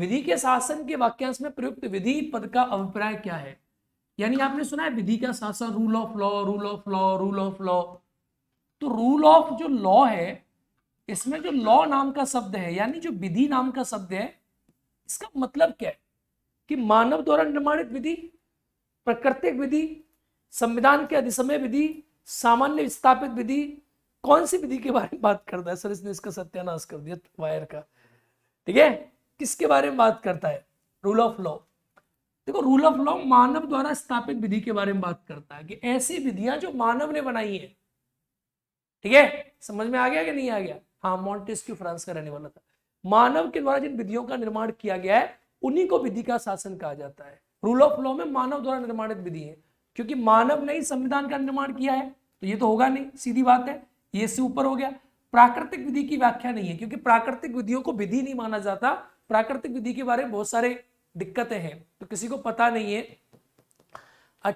विधि के शासन के वाक्यांश में प्रयुक्त विधि पद का अभिप्राय क्या है यानी आपने सुना है विधि का शासन rule of law rule of law rule of law तो रूल ऑफ जो लॉ है इसमें जो लॉ नाम का शब्द है यानी जो विधि नाम का शब्द है इसका मतलब क्या है कि मानव द्वारा निर्माणित विधि प्राकृतिक विधि संविधान के अधिसमय विधि सामान्य स्थापित विधि कौन सी विधि के बारे में बात करता है सर इसने इसका सत्यानाश कर दिया वायर का ठीक है किसके बारे में बात करता है रूल ऑफ लॉ देखो रूल ऑफ लॉ मानव द्वारा स्थापित विधि के बारे में बात करता है कि ऐसी विधियां जो मानव ने बनाई है ठीक है समझ में आ गया कि नहीं आ गया हाँ की फ्रांस का रहने वाला था मानव के द्वारा जिन विधियों का निर्माण किया गया है उन्हीं को विधि का शासन कहा जाता है रूल ऑफ लॉ में मानव द्वारा निर्माणित विधि है क्योंकि मानव ने ही संविधान का निर्माण किया है तो ये तो होगा नहीं सीधी बात है ये से ऊपर हो गया प्राकृतिक विधि की व्याख्या नहीं है क्योंकि प्राकृतिक विधियों को विधि नहीं माना जाता प्राकृतिक विधि के बारे में बहुत सारे दिक्कतें हैं तो किसी को पता नहीं है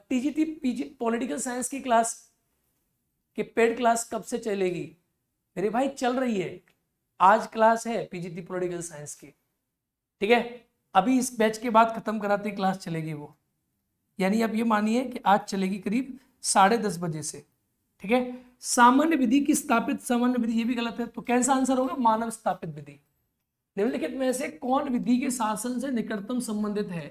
टीजीटी पीजी पॉलिटिकल साइंस की क्लास के पेड क्लास कब से चलेगी मेरे भाई चल रही है आज क्लास है पीजीटी पॉलिटिकल साइंस की ठीक है अभी इस बैच के बाद खत्म कराते क्लास चलेगी वो यानी आप ये मानिए कि आज चलेगी करीब साढ़े दस बजे से ठीक है सामान्य विधि की स्थापित सामान्य विधि ये भी गलत है तो कैसा आंसर होगा मानव स्थापित विधि निम्नलिखित में से कौन विधि के शासन से निकटतम संबंधित है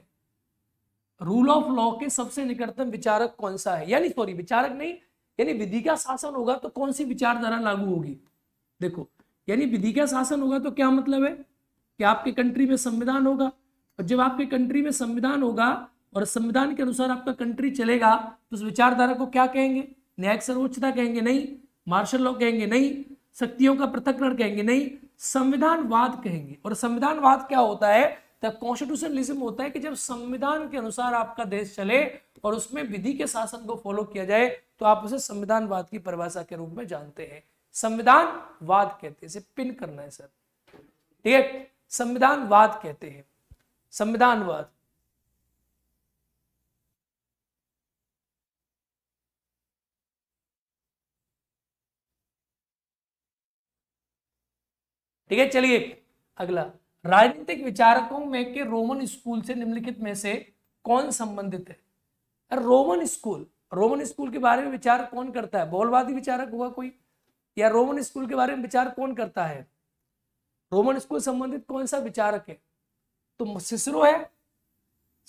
रूल ऑफ लॉ के सबसे निकटतम विचारक कौन सा है यानी सॉरी विचारक नहीं यानी विधि का शासन होगा तो कौन सी विचारधारा लागू होगी देखो यानी विधि का शासन होगा तो क्या मतलब है कि आपके कंट्री में संविधान होगा और जब आपके कंट्री में संविधान होगा और संविधान के अनुसार आपका कंट्री चलेगा तो उस विचारधारा को क्या कहेंगे न्यायिक सर्वोच्चता कहेंगे नहीं मार्शल लॉ कहेंगे नहीं शक्तियों का पृथकरण कहेंगे नहीं संविधानवाद कहेंगे और संविधानवाद क्या होता है कॉन्स्टिट्यूशनलिज्म होता है कि जब संविधान के अनुसार आपका देश चले और उसमें विधि के शासन को फॉलो किया जाए तो आप उसे संविधानवाद की परिभाषा के रूप में जानते हैं संविधानवाद कहते हैं इसे पिन करना है सर ठीक है संविधानवाद कहते हैं संविधानवाद ठीक है चलिए अगला राजनीतिक विचारकों में के रोमन स्कूल से निम्नलिखित में से कौन संबंधित है रोमन स्कूल रोमन स्कूल के बारे में विचार कौन करता है बोलवादी विचारक हुआ कोई या रोमन स्कूल के बारे में विचार कौन करता है रोमन स्कूल संबंधित कौन सा विचारक है तो सिसरो है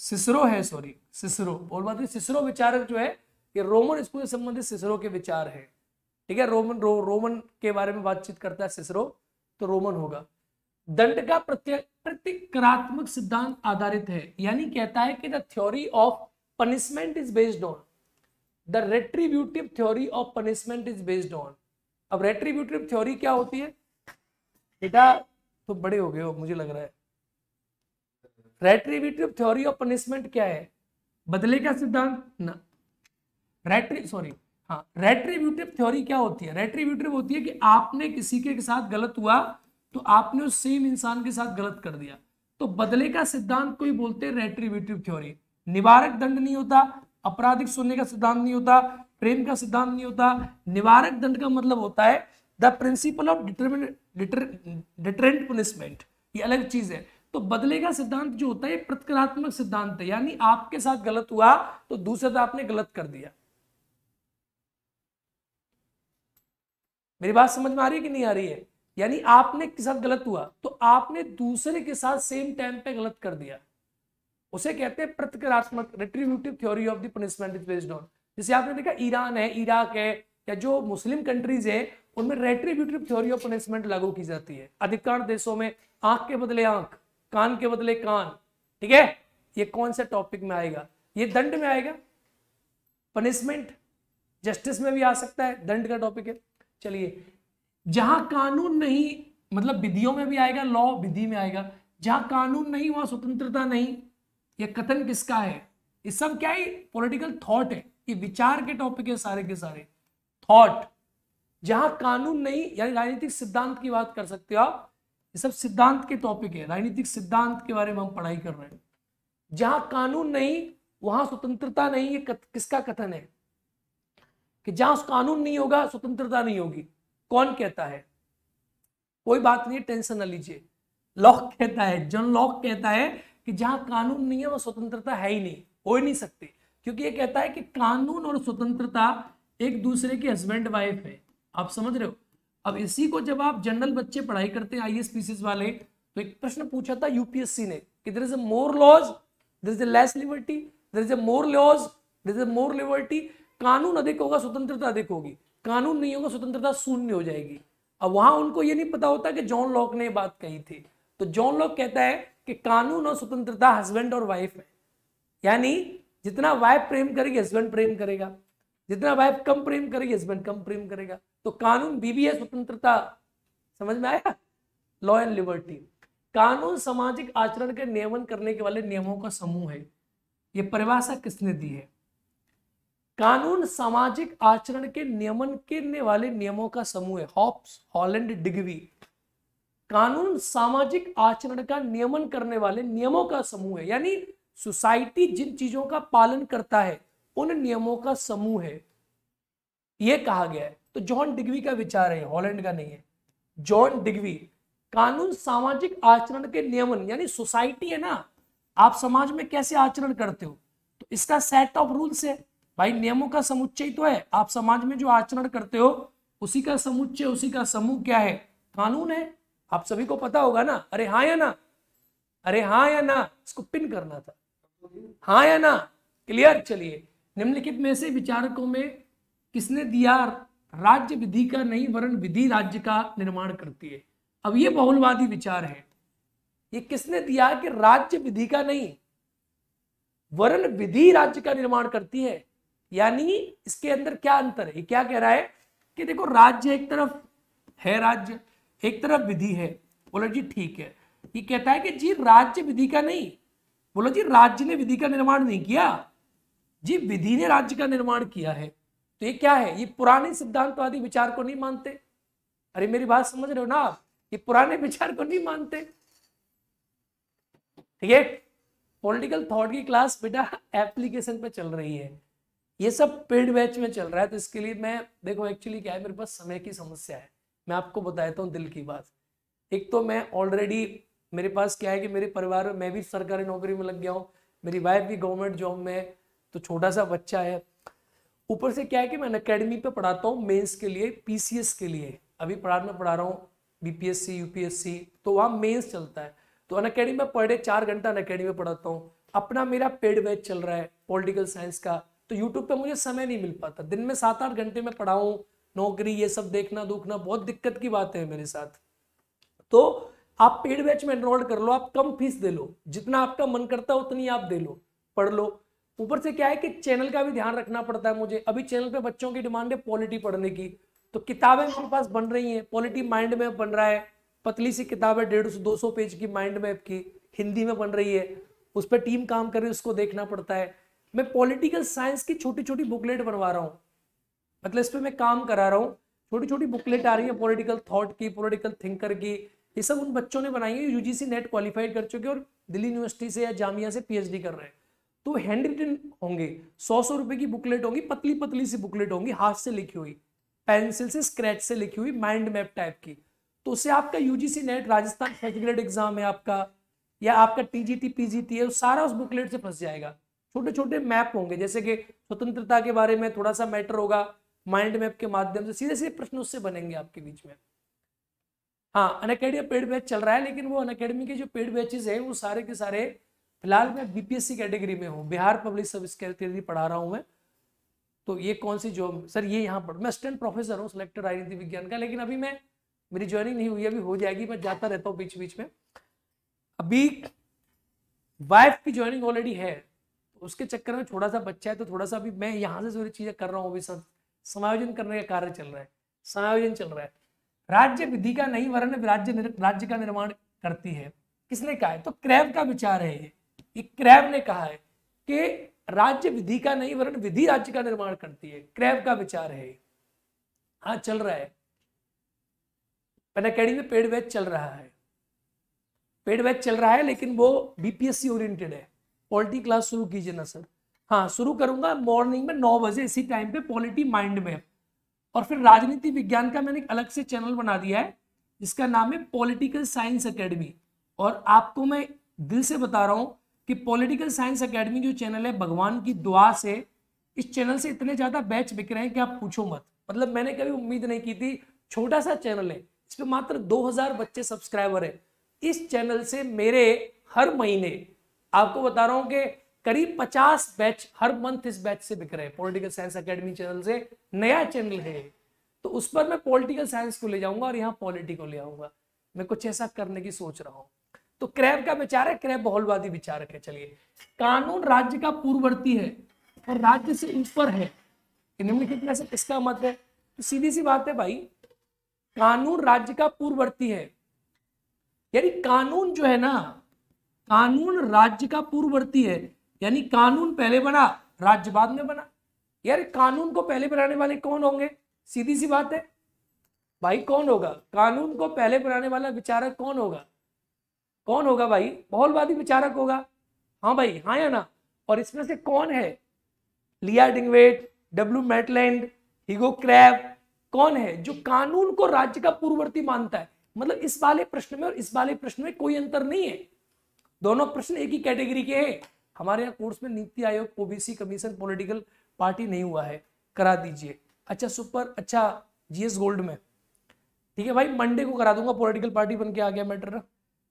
सिसरो है सॉरी सिसरो बोलवादी सिसरो विचारक जो है ये रोमन स्कूल से संबंधित सिसरो के विचार है ठीक है रोमन रो, रोमन के बारे में बातचीत करता है सिसरो तो रोमन होगा दंड का प्रतिकरात्मक सिद्धांत आधारित है यानी कहता है कि the theory of punishment is based on the retributive theory of punishment is based on अब रेट्रीब्यूटिव थ्योरी क्या होती है बेटा तो बड़े हो गए हो मुझे लग रहा है रेट्रीब्यूटिव थ्योरी ऑफ पनिशमेंट क्या है बदले का सिद्धांत ना रेट्री सॉरी हाँ रेट्रीब्यूटिव थ्योरी क्या होती है रेट्रीब्यूटिव होती है कि आपने किसी के साथ गलत हुआ तो आपने उस सेम इंसान के साथ गलत कर दिया तो बदले का सिद्धांत को ही बोलते हैं रेट्रीब्यूटिव थ्योरी निवारक दंड नहीं होता अपराधिक सुनने का सिद्धांत नहीं होता प्रेम का सिद्धांत नहीं होता निवारक दंड का मतलब होता है the principle of deterrent punishment ये अलग चीज है तो बदले का सिद्धांत जो होता है प्रतिकरात्मक सिद्धांत है यानी आपके साथ गलत हुआ तो दूसरे आपने गलत कर दिया मेरी बात समझ में आ रही है कि नहीं आ रही है यानी आपने के साथ गलत हुआ तो आपने दूसरे के साथ सेम टाइम पे गलत कर दिया उसे कहते हैं प्रतिक्रात्मक retributive theory of the punishment is based on जैसे आपने देखा ईरान है इराक है या जो मुस्लिम कंट्रीज है उनमें रेट्रीब्यूटिव थ्योरी ऑफ पनिशमेंट लागू की जाती है अधिकांश देशों में आंख के बदले आंख कान के बदले कान ठीक है ये कौन से टॉपिक में आएगा ये दंड में आएगा पनिशमेंट जस्टिस में भी आ सकता है दंड का टॉपिक है चलिए जहां कानून नहीं मतलब विधियों में भी आएगा लॉ विधि में आएगा जहां कानून नहीं वहां स्वतंत्रता नहीं ये कथन किसका है ये सब क्या है पॉलिटिकल थॉट है ये विचार के टॉपिक है सारे के सारे थॉट जहां कानून नहीं यानी राजनीतिक सिद्धांत की बात कर सकते हो आप ये सब सिद्धांत के टॉपिक है राजनीतिक सिद्धांत के बारे में हम पढ़ाई कर रहे हैं जहां कानून नहीं वहां स्वतंत्रता नहीं ये कत, किसका कथन है कि जहां उस कानून नहीं होगा स्वतंत्रता नहीं होगी कौन कहता है कोई बात नहीं टेंशन ना लीजिए लॉक कहता है जन लॉक कहता है कि जहां कानून नहीं है वह स्वतंत्रता है ही नहीं हो ही नहीं सकती क्योंकि ये कहता है कि कानून और स्वतंत्रता एक दूसरे के हस्बैंड वाइफ है आप समझ रहे हो अब इसी को जब आप जनरल बच्चे पढ़ाई करते हैं आई पीसीस वाले तो एक प्रश्न पूछा था यूपीएससी ने कि there is a more laws there is a less liberty there is a more laws there is a more liberty कानून अधिक होगा स्वतंत्रता अधिक होगी कानून नहीं होगा स्वतंत्रता शून्य हो जाएगी अब वहां उनको ये नहीं पता होता कि जॉन लॉक ने बात कही थी तो जॉन लॉक कहता है कि कानून और स्वतंत्रता हस्बैंड और वाइफ है यानी जितना वाइफ प्रेम करेगी हस्बैंड प्रेम करेगा जितना वाइफ कम प्रेम करेगी हस्बैंड कम प्रेम करेगा तो कानून बीबी है स्वतंत्रता समझ में आया लॉ एंड लिबर्टी कानून सामाजिक आचरण के नियमन करने के वाले नियमों का समूह है यह परिभाषा किसने दी है कानून सामाजिक आचरण के नियमन करने वाले नियमों का समूह है हॉप्स हॉलैंड डिग्वी कानून सामाजिक आचरण का नियमन करने वाले नियमों का समूह है यानी सोसाइटी जिन चीजों का पालन करता है उन नियमों का समूह है यह कहा गया है तो जॉन डिग्वी का विचार है हॉलैंड का नहीं है जॉन डिग्वी कानून सामाजिक आचरण के नियमन यानी सोसाइटी है ना आप समाज में कैसे आचरण करते हो तो इसका सेट ऑफ रूल्स है भाई नियमों का समुच्चय तो है आप समाज में जो आचरण करते हो उसी का समुच्चय उसी का समूह क्या है कानून है आप सभी को पता होगा ना अरे हाँ या ना अरे हाँ या ना इसको पिन करना था हाँ या ना क्लियर चलिए निम्नलिखित में से विचारकों में किसने दिया राज्य विधि का नहीं वरण विधि राज्य का निर्माण करती है अब ये बहुलवादी विचार है ये किसने दिया कि राज्य विधि का नहीं वरण विधि राज्य का निर्माण करती है यानी इसके अंदर क्या अंतर है क्या कह रहा है कि देखो राज्य एक तरफ है राज्य एक तरफ विधि है बोलो जी ठीक है ये कहता है कि जी राज्य विधि का नहीं बोलो जी राज्य ने विधि का निर्माण नहीं किया जी विधि ने राज्य का निर्माण किया है तो ये क्या है ये पुराने सिद्धांतवादी विचार को नहीं मानते अरे मेरी बात समझ रहे हो ना आप ये पुराने विचार को नहीं मानते ठीक है पॉलिटिकल थॉट की क्लास बेटा एप्लीकेशन पे चल रही है ये सब पेड बैच में चल रहा है तो इसके लिए मैं देखो एक्चुअली क्या है मेरे पास समय की समस्या है मैं आपको बता देता हूँ दिल की बात एक तो मैं ऑलरेडी मेरे पास क्या है कि मेरे परिवार में मैं भी सरकारी नौकरी में लग गया हूँ मेरी वाइफ भी गवर्नमेंट जॉब में है तो छोटा सा बच्चा है ऊपर से क्या है कि मैं अकेडमी पे पढ़ाता हूँ मेंस के लिए पीसीएस के लिए अभी पढ़ाना पढ़ा रहा हूँ बीपीएससी यूपीएससी तो वहाँ मेंस चलता है तो अन अकेडमी में पर डे चार घंटा अन अकेडमी में पढ़ाता हूँ अपना मेरा पेड बैच चल रहा है पॉलिटिकल साइंस का तो यूट्यूब पे मुझे समय नहीं मिल पाता दिन में सात आठ घंटे में पढ़ाऊँ नौकरी ये सब देखना दुखना बहुत दिक्कत की बात है मेरे साथ तो आप पेड बैच में एनरोल कर लो आप कम फीस दे लो जितना आपका मन करता है उतनी आप दे लो पढ़ लो ऊपर से क्या है कि चैनल का भी ध्यान रखना पड़ता है मुझे अभी चैनल पे बच्चों की डिमांड है पॉलिटी पढ़ने की तो किताबें मेरे पास बन रही हैं पॉलिटी माइंड में बन रहा है पतली सी किताब है डेढ़ सौ दो सौ पेज की माइंड मैप की हिंदी में बन रही है उस पर टीम काम कर रही है उसको देखना पड़ता है मैं पॉलिटिकल साइंस की छोटी छोटी बुकलेट बनवा रहा हूँ मतलब इस पर मैं काम करा रहा हूँ छोटी छोटी बुकलेट आ रही है पॉलिटिकल थॉट की पॉलिटिकल थिंकर की ये सब उन बच्चों ने बनाई है यूजीसी नेट क्वालिफाइड कर चुके और दिल्ली यूनिवर्सिटी से या जामिया से पीएचडी कर रहे हैं तो हैंड रिटन होंगे सौ सौ रुपए की बुकलेट होंगी पतली पतली सी बुकलेट होंगी हाथ से लिखी हुई पेंसिल से स्क्रैच से लिखी हुई माइंड मैप टाइप की तो उससे आपका UGC NET Rajasthan first grade exam है आपका या आपका टीजीटी पीजीटी है सारा उस बुकलेट से फंस जाएगा छोटे छोटे मैप होंगे जैसे कि स्वतंत्रता के बारे में थोड़ा सा मैटर होगा माइंड मैप के माध्यम से सीधे सीधे प्रश्न उससे बनेंगे आपके बीच में हाँ अनकेडमी पेड बैच चल रहा है लेकिन वो अनकेडमी के जो पेड बैचेज हैं वो सारे के सारे फिलहाल मैं बीपीएससी कैटेगरी में हूँ बिहार पब्लिक सर्विस कैटेगरी पढ़ा रहा हूँ मैं तो ये कौन सी जॉब सर ये यहाँ पढ़ मैं असिस्टेंट प्रोफेसर हूँ सिलेक्टेड राजनीति विज्ञान का लेकिन अभी मैं मेरी ज्वाइनिंग नहीं हुई अभी हो जाएगी मैं जाता रहता हूँ बीच बीच में अभी वाइफ की ज्वाइनिंग ऑलरेडी है उसके चक्कर में थोड़ा सा बच्चा है तो थोड़ा सा अभी मैं यहाँ से सारी चीजें कर रहा हूँ अभी समायोजन करने का कार्य चल रहा है समायोजन चल रहा है राज्य विधि का नहीं वर्ण राज्य राज्य का निर्माण करती है किसने कहा है तो क्रैव का विचार है ये क्रैव ने कहा है कि राज्य विधि का नहीं वर्ण विधि राज्य का निर्माण करती है क्रैव का विचार है हाँ चल रहा है पेड़ बैच चल रहा है पेड़ बैच चल रहा है लेकिन वो बीपीएससी ओरिएंटेड है पॉलिटी क्लास शुरू कीजिए ना सर हाँ शुरू करूंगा मॉर्निंग में नौ बजे इसी टाइम पे पॉलिटी माइंड में और फिर राजनीति विज्ञान का मैंने एक अलग से चैनल बना दिया है जिसका नाम है पॉलिटिकल साइंस अकेडमी और आपको मैं दिल से बता रहा हूँ कि पॉलिटिकल साइंस एकेडमी जो चैनल है भगवान की दुआ से इस चैनल से इतने ज़्यादा बैच बिक रहे हैं कि आप पूछो मत मतलब मैंने कभी उम्मीद नहीं की थी छोटा सा चैनल है इस पर मात्र दो बच्चे सब्सक्राइबर हैं इस चैनल से मेरे हर महीने आपको बता रहा हूं कि करीब 50 बैच हर मंथ इस बैच से बिक रहे हैं पॉलिटिकल साइंस एकेडमी चैनल से नया चैनल है तो उस पर मैं पॉलिटिकल साइंस को ले जाऊंगा और यहाँ पॉलिटी को ले आऊंगा मैं कुछ ऐसा करने की सोच रहा हूँ तो क्रैब का विचार है क्रैब बहुलवादी विचारक है चलिए कानून राज्य का पूर्ववर्ती है और राज्य से ऊपर है निम्नलिखित में से किसका मत है तो सीधी सी बात है भाई कानून राज्य का पूर्ववर्ती है यानी कानून जो है ना कानून राज्य का पूर्ववर्ती है यानी कानून पहले बना राज्य बाद में बना यार कानून को पहले बनाने वाले कौन होंगे सीधी सी बात है भाई कौन होगा कानून को पहले बनाने वाला विचारक कौन होगा कौन होगा भाई बहुलवादी विचारक होगा हाँ भाई हाँ या ना और इसमें से कौन है लिया डिंगवेट डब्ल्यू मेटलैंड हिगो क्रैब कौन है जो कानून को राज्य का पूर्ववर्ती मानता है मतलब इस वाले प्रश्न में और इस वाले प्रश्न में कोई अंतर नहीं है दोनों प्रश्न एक ही कैटेगरी के हैं हमारे यहाँ कोर्स में नीति आयोग ओबीसी कमीशन पॉलिटिकल पार्टी नहीं हुआ है करा दीजिए अच्छा सुपर अच्छा जीएस गोल्ड में ठीक है भाई मंडे को करा दूंगा पॉलिटिकल पार्टी बन के आ गया मैटर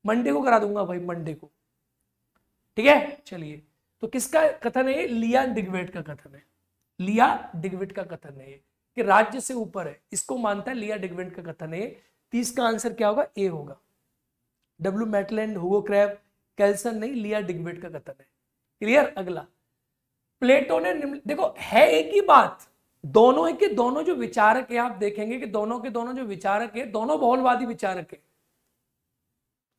मंडे को करा दूंगा भाई मंडे को ठीक है चलिए तो किसका कथन है लिया डिग्वेट का कथन है लिया डिग्वेट का कथन है कि राज्य से ऊपर है इसको मानता है लिया डिग्वेट का कथन है तीस का आंसर क्या होगा ए होगा W Maitland Hugo Krabbe Kelsen नहीं लिया डिगबेट का कथन है क्लियर अगला प्लेटो ने देखो है एक ही बात दोनों है कि दोनों जो विचारक है आप देखेंगे कि दोनों के दोनों जो विचारक है दोनों बहुलवादी विचारक है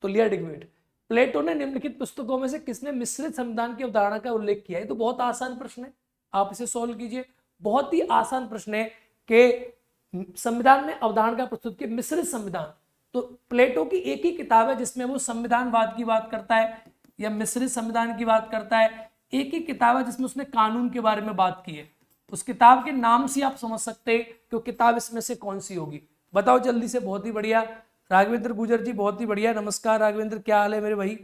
तो लिया डिगबेट प्लेटो ने निम्नलिखित पुस्तकों में से किसने मिश्रित संविधान की अवधारणा का उल्लेख किया है तो बहुत आसान प्रश्न है आप इसे सोल्व कीजिए बहुत ही आसान प्रश्न है कि संविधान में अवधारणा प्रस्तुत किया मिश्रित संविधान तो प्लेटो की एक ही किताब है जिसमें वो संविधानवाद की बात करता है या मिश्रित संविधान की बात करता है एक ही किताब है जिसमें उसने कानून के बारे में बात की है उस किताब के नाम से आप समझ सकते हैं कि वो किताब इसमें से कौन सी होगी बताओ जल्दी से बहुत ही बढ़िया राघवेंद्र गुजर जी बहुत ही बढ़िया नमस्कार राघवेंद्र क्या हाल है मेरे भाई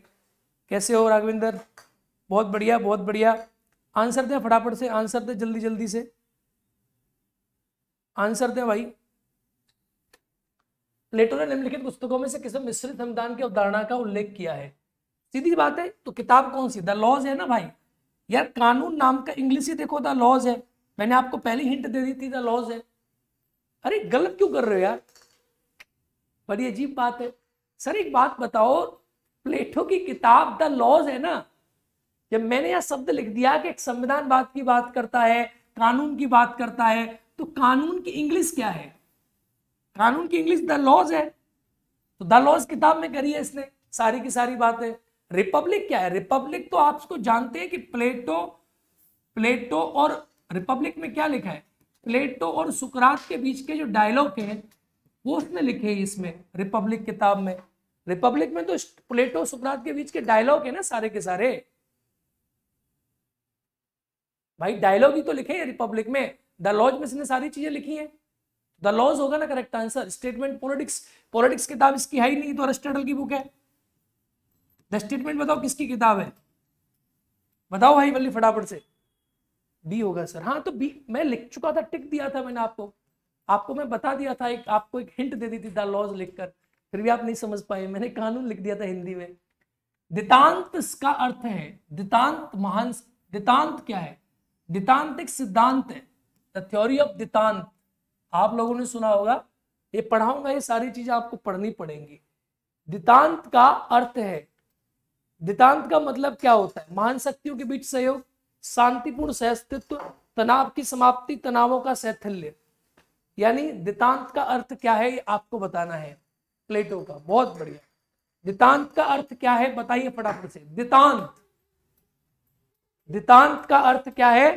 कैसे हो राघवेंद्र बहुत बढ़िया बहुत बढ़िया आंसर दें फटाफट से आंसर दें जल्दी जल्दी से आंसर दें भाई प्लेटो ने निम्नलिखित पुस्तकों में से किसी मिश्रित संविधान की अवधारणा का उल्लेख किया है सीधी बात है तो किताब कौन सी द लॉज है ना भाई यार कानून नाम का इंग्लिश ही देखो द लॉज है मैंने आपको पहली हिंट दे दी थी द लॉज है अरे गलत क्यों कर रहे हो यार बड़ी अजीब बात है सर एक बात बताओ प्लेटो की किताब द लॉज है ना जब मैंने यह शब्द लिख दिया कि एक संविधानवाद की बात करता है कानून की बात करता है तो कानून की इंग्लिश क्या है कानून की इंग्लिश द लॉज है तो द लॉज किताब में करी है इसने सारी की सारी बात है रिपब्लिक क्या है रिपब्लिक तो आपको जानते हैं कि प्लेटो प्लेटो और रिपब्लिक में क्या लिखा है प्लेटो और सुकरात के बीच के जो डायलॉग है वो उसने लिखे है इसमें रिपब्लिक किताब में रिपब्लिक में तो प्लेटो सुकरात के बीच के डायलॉग है ना सारे के सारे भाई डायलॉग ही तो लिखे हैं रिपब्लिक में द लॉज में इसने सारी चीजें लिखी हैं द लॉज होगा ना correct answer statement politics politics किताब इसकी है ही नहीं तो अरिस्टोटल की बुक है द स्टेटमेंट बताओ किसकी किताब है बताओ भाई बल्ली फटाफट से बी होगा सर हाँ तो बी मैं लिख चुका था टिक दिया था मैंने आपको आपको मैं बता दिया था एक आपको एक हिंट दे दी थी द लॉज लिखकर फिर भी आप नहीं समझ पाए मैंने कानून लिख दिया था हिंदी में दितांत इसका अर्थ है दितांत महान दितांत क्या है दितांत एक सिद्धांत है द थ्योरी ऑफ दितांत आप लोगों ने सुना होगा ये पढ़ाऊंगा ये सारी चीजें आपको पढ़नी पड़ेंगी दितांत का अर्थ है दितांत का मतलब क्या होता है महान शक्तियों के बीच सहयोग शांतिपूर्ण सहस्तित्व तनाव की समाप्ति तनावों का सैथल्य यानी दितांत का अर्थ क्या है ये आपको बताना है प्लेटो का बहुत बढ़िया दितांत का अर्थ क्या है बताइए फटाफट से दितांत दितांत का अर्थ क्या है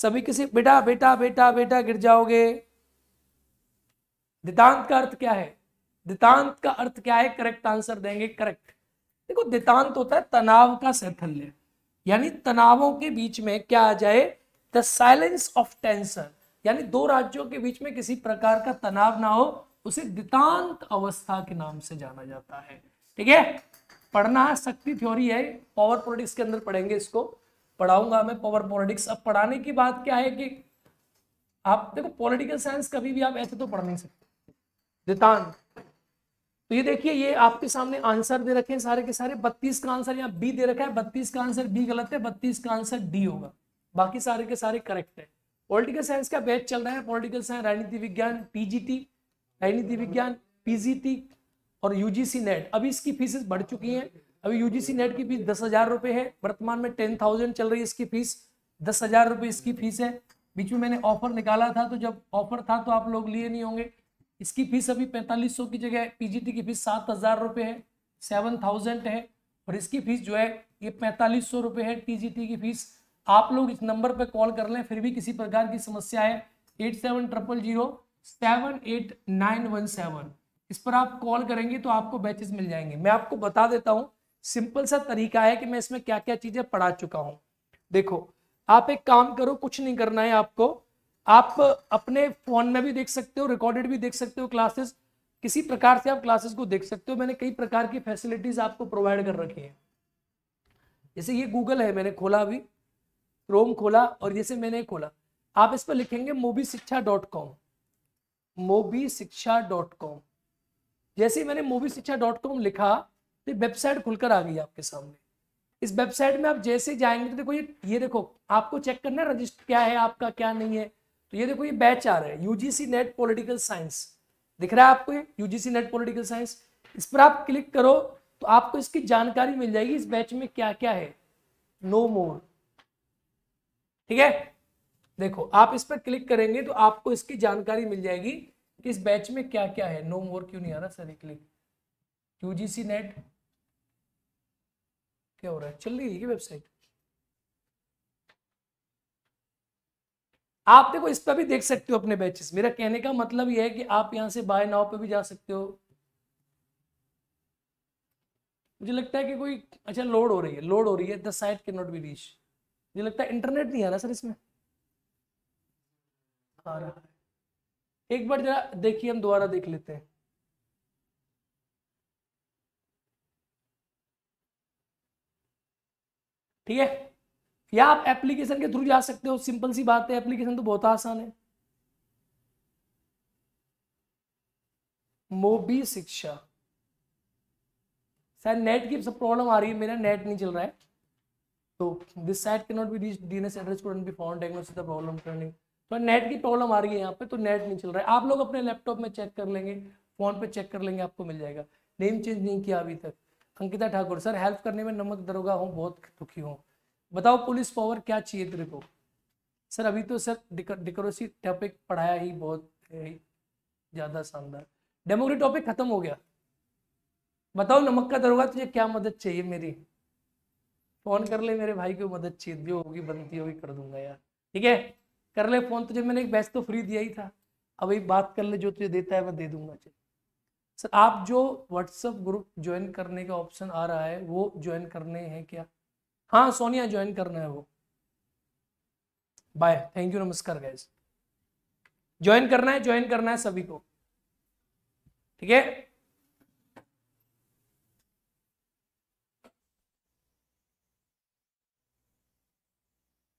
सभी किसी बेटा बेटा बेटा बेटा गिर जाओगे दितांत का अर्थ क्या है दितांत का अर्थ क्या है करेक्ट आंसर देंगे करेक्ट देखो दितांत होता है तनाव का सैथल्य यानी तनावों के बीच में क्या आ जाए द साइलेंस ऑफ टेंशन यानी दो राज्यों के बीच में किसी प्रकार का तनाव ना हो उसे दितांत अवस्था के नाम से जाना जाता है ठीक है पढ़ना शक्ति थ्योरी है पावर पॉलिटिक्स के अंदर पढ़ेंगे इसको पढ़ाऊंगा मैं पावर पॉलिटिक्स अब पढ़ाने की बात क्या है कि आप देखो पॉलिटिकल साइंस कभी भी आप ऐसे तो पढ़ नहीं सकते दितांत तो ये देखिए ये आपके सामने आंसर दे रखे हैं सारे के सारे बत्तीस का आंसर यहाँ बी दे रखा है बत्तीस का आंसर बी गलत है बत्तीस का आंसर डी होगा बाकी सारे के सारे करेक्ट है पॉलिटिकल साइंस का बैच चल रहा है पॉलिटिकल साइंस राजनीति विज्ञान पीजीटी राजनीति विज्ञान पीजीटी और यूजीसी नेट अभी इसकी फीसेस बढ़ चुकी हैं अभी यूजीसी नेट की फीस दस हजार रुपए है वर्तमान में टेन थाउजेंड चल रही है इसकी फीस दस हजार रुपये इसकी फीस है बीच में मैंने ऑफर निकाला था तो जब ऑफर था तो आप लोग लिए नहीं होंगे इसकी फीस अभी पैंतालीस सौ की जगह पीजीटी की फीस सात हजार रुपये है सेवन थाउजेंड है और इसकी फीस जो है ये पैंतालीस सौ रुपये है टीजीटी की फीस आप लोग इस नंबर पर कॉल कर लें फिर भी किसी प्रकार की समस्या है eight seven triple zero seven eight nine one seven इस पर आप कॉल करेंगे तो आपको बैचेस मिल जाएंगे मैं आपको बता देता हूँ सिंपल सा तरीका है कि मैं इसमें क्या क्या चीजें पढ़ा चुका हूँ देखो आप एक काम करो कुछ नहीं करना है आपको आप अपने फोन में भी देख सकते हो रिकॉर्डेड भी देख सकते हो क्लासेस किसी प्रकार से आप क्लासेस को देख सकते हो मैंने कई प्रकार की फैसिलिटीज आपको प्रोवाइड कर रखी है जैसे ये गूगल है मैंने खोला अभी क्रोम खोला और जैसे मैंने खोला आप इस पर लिखेंगे मोबी शिक्षा डॉट कॉम मोबी शिक्षा डॉट कॉम जैसे ही मैंने मोबी शिक्षा डॉट कॉम लिखा तो वेबसाइट खुलकर आ गई आपके सामने इस वेबसाइट में आप जैसे जाएंगे तो देखो ये ये देखो आपको चेक करना रजिस्टर क्या है आपका क्या नहीं है तो ये देखो ये बैच आ रहा है यूजीसी नेट पॉलिटिकल साइंस दिख रहा है आपको ये यूजीसी नेट पॉलिटिकल साइंस इस पर आप क्लिक करो तो आपको इसकी जानकारी मिल जाएगी इस बैच में क्या क्या है नो मोर ठीक है देखो आप इस पर क्लिक करेंगे तो आपको इसकी जानकारी मिल जाएगी कि इस बैच में क्या क्या है नो मोर क्यों नहीं आ रहा सर क्लिक यूजीसी नेट क्या हो रहा है चल रही है वेबसाइट आप देखो इस पर भी देख सकते हो अपने बैचेस मेरा कहने का मतलब यह है कि आप यहां से बाय नाव पे भी जा सकते हो मुझे लगता है कि कोई अच्छा लोड हो रही है लोड हो रही है the site can not be reach मुझे लगता है इंटरनेट नहीं आ रहा सर इसमें आ रहा है एक बार जरा देखिए हम दोबारा देख लेते हैं ठीक है या आप एप्लीकेशन के थ्रू जा सकते हो सिंपल सी बात है एप्लीकेशन तो बहुत आसान है मोबी शिक्षा सर नेट की सब प्रॉब्लम आ रही है मेरा नेट नहीं चल रहा है तो this site can not be reach DNS address be found diagnosis problem training तो नेट की प्रॉब्लम आ रही है यहाँ पे तो नेट नहीं चल रहा है आप लोग अपने लैपटॉप में चेक कर लेंगे फोन पे चेक कर लेंगे आपको मिल जाएगा नेम चेंज नहीं किया अभी तक अंकिता ठाकुर सर हेल्प करने में नमक दरोगा हूँ बहुत दुखी हूँ बताओ पुलिस पावर क्या चाहिए तेरे को सर अभी तो सर डिकोरेसी टॉपिक पढ़ाया ही बहुत ज़्यादा शानदार डेमोक्रेट टॉपिक खत्म हो गया बताओ नमक का दरोगा तुझे क्या मदद चाहिए मेरी फोन कर ले मेरे भाई को मदद चाहिए जो होगी बनती होगी कर दूंगा यार ठीक है कर ले फोन तुझे मैंने एक बैच तो फ्री दिया ही था अब एक बात कर ले जो तुझे देता है मैं दे दूंगा चल सर आप जो व्हाट्सएप ग्रुप ज्वाइन करने का ऑप्शन आ रहा है वो ज्वाइन करने हैं क्या हाँ सोनिया ज्वाइन करना है वो बाय थैंक यू नमस्कार गैस ज्वाइन करना है ज्वाइन करना है सभी को ठीक है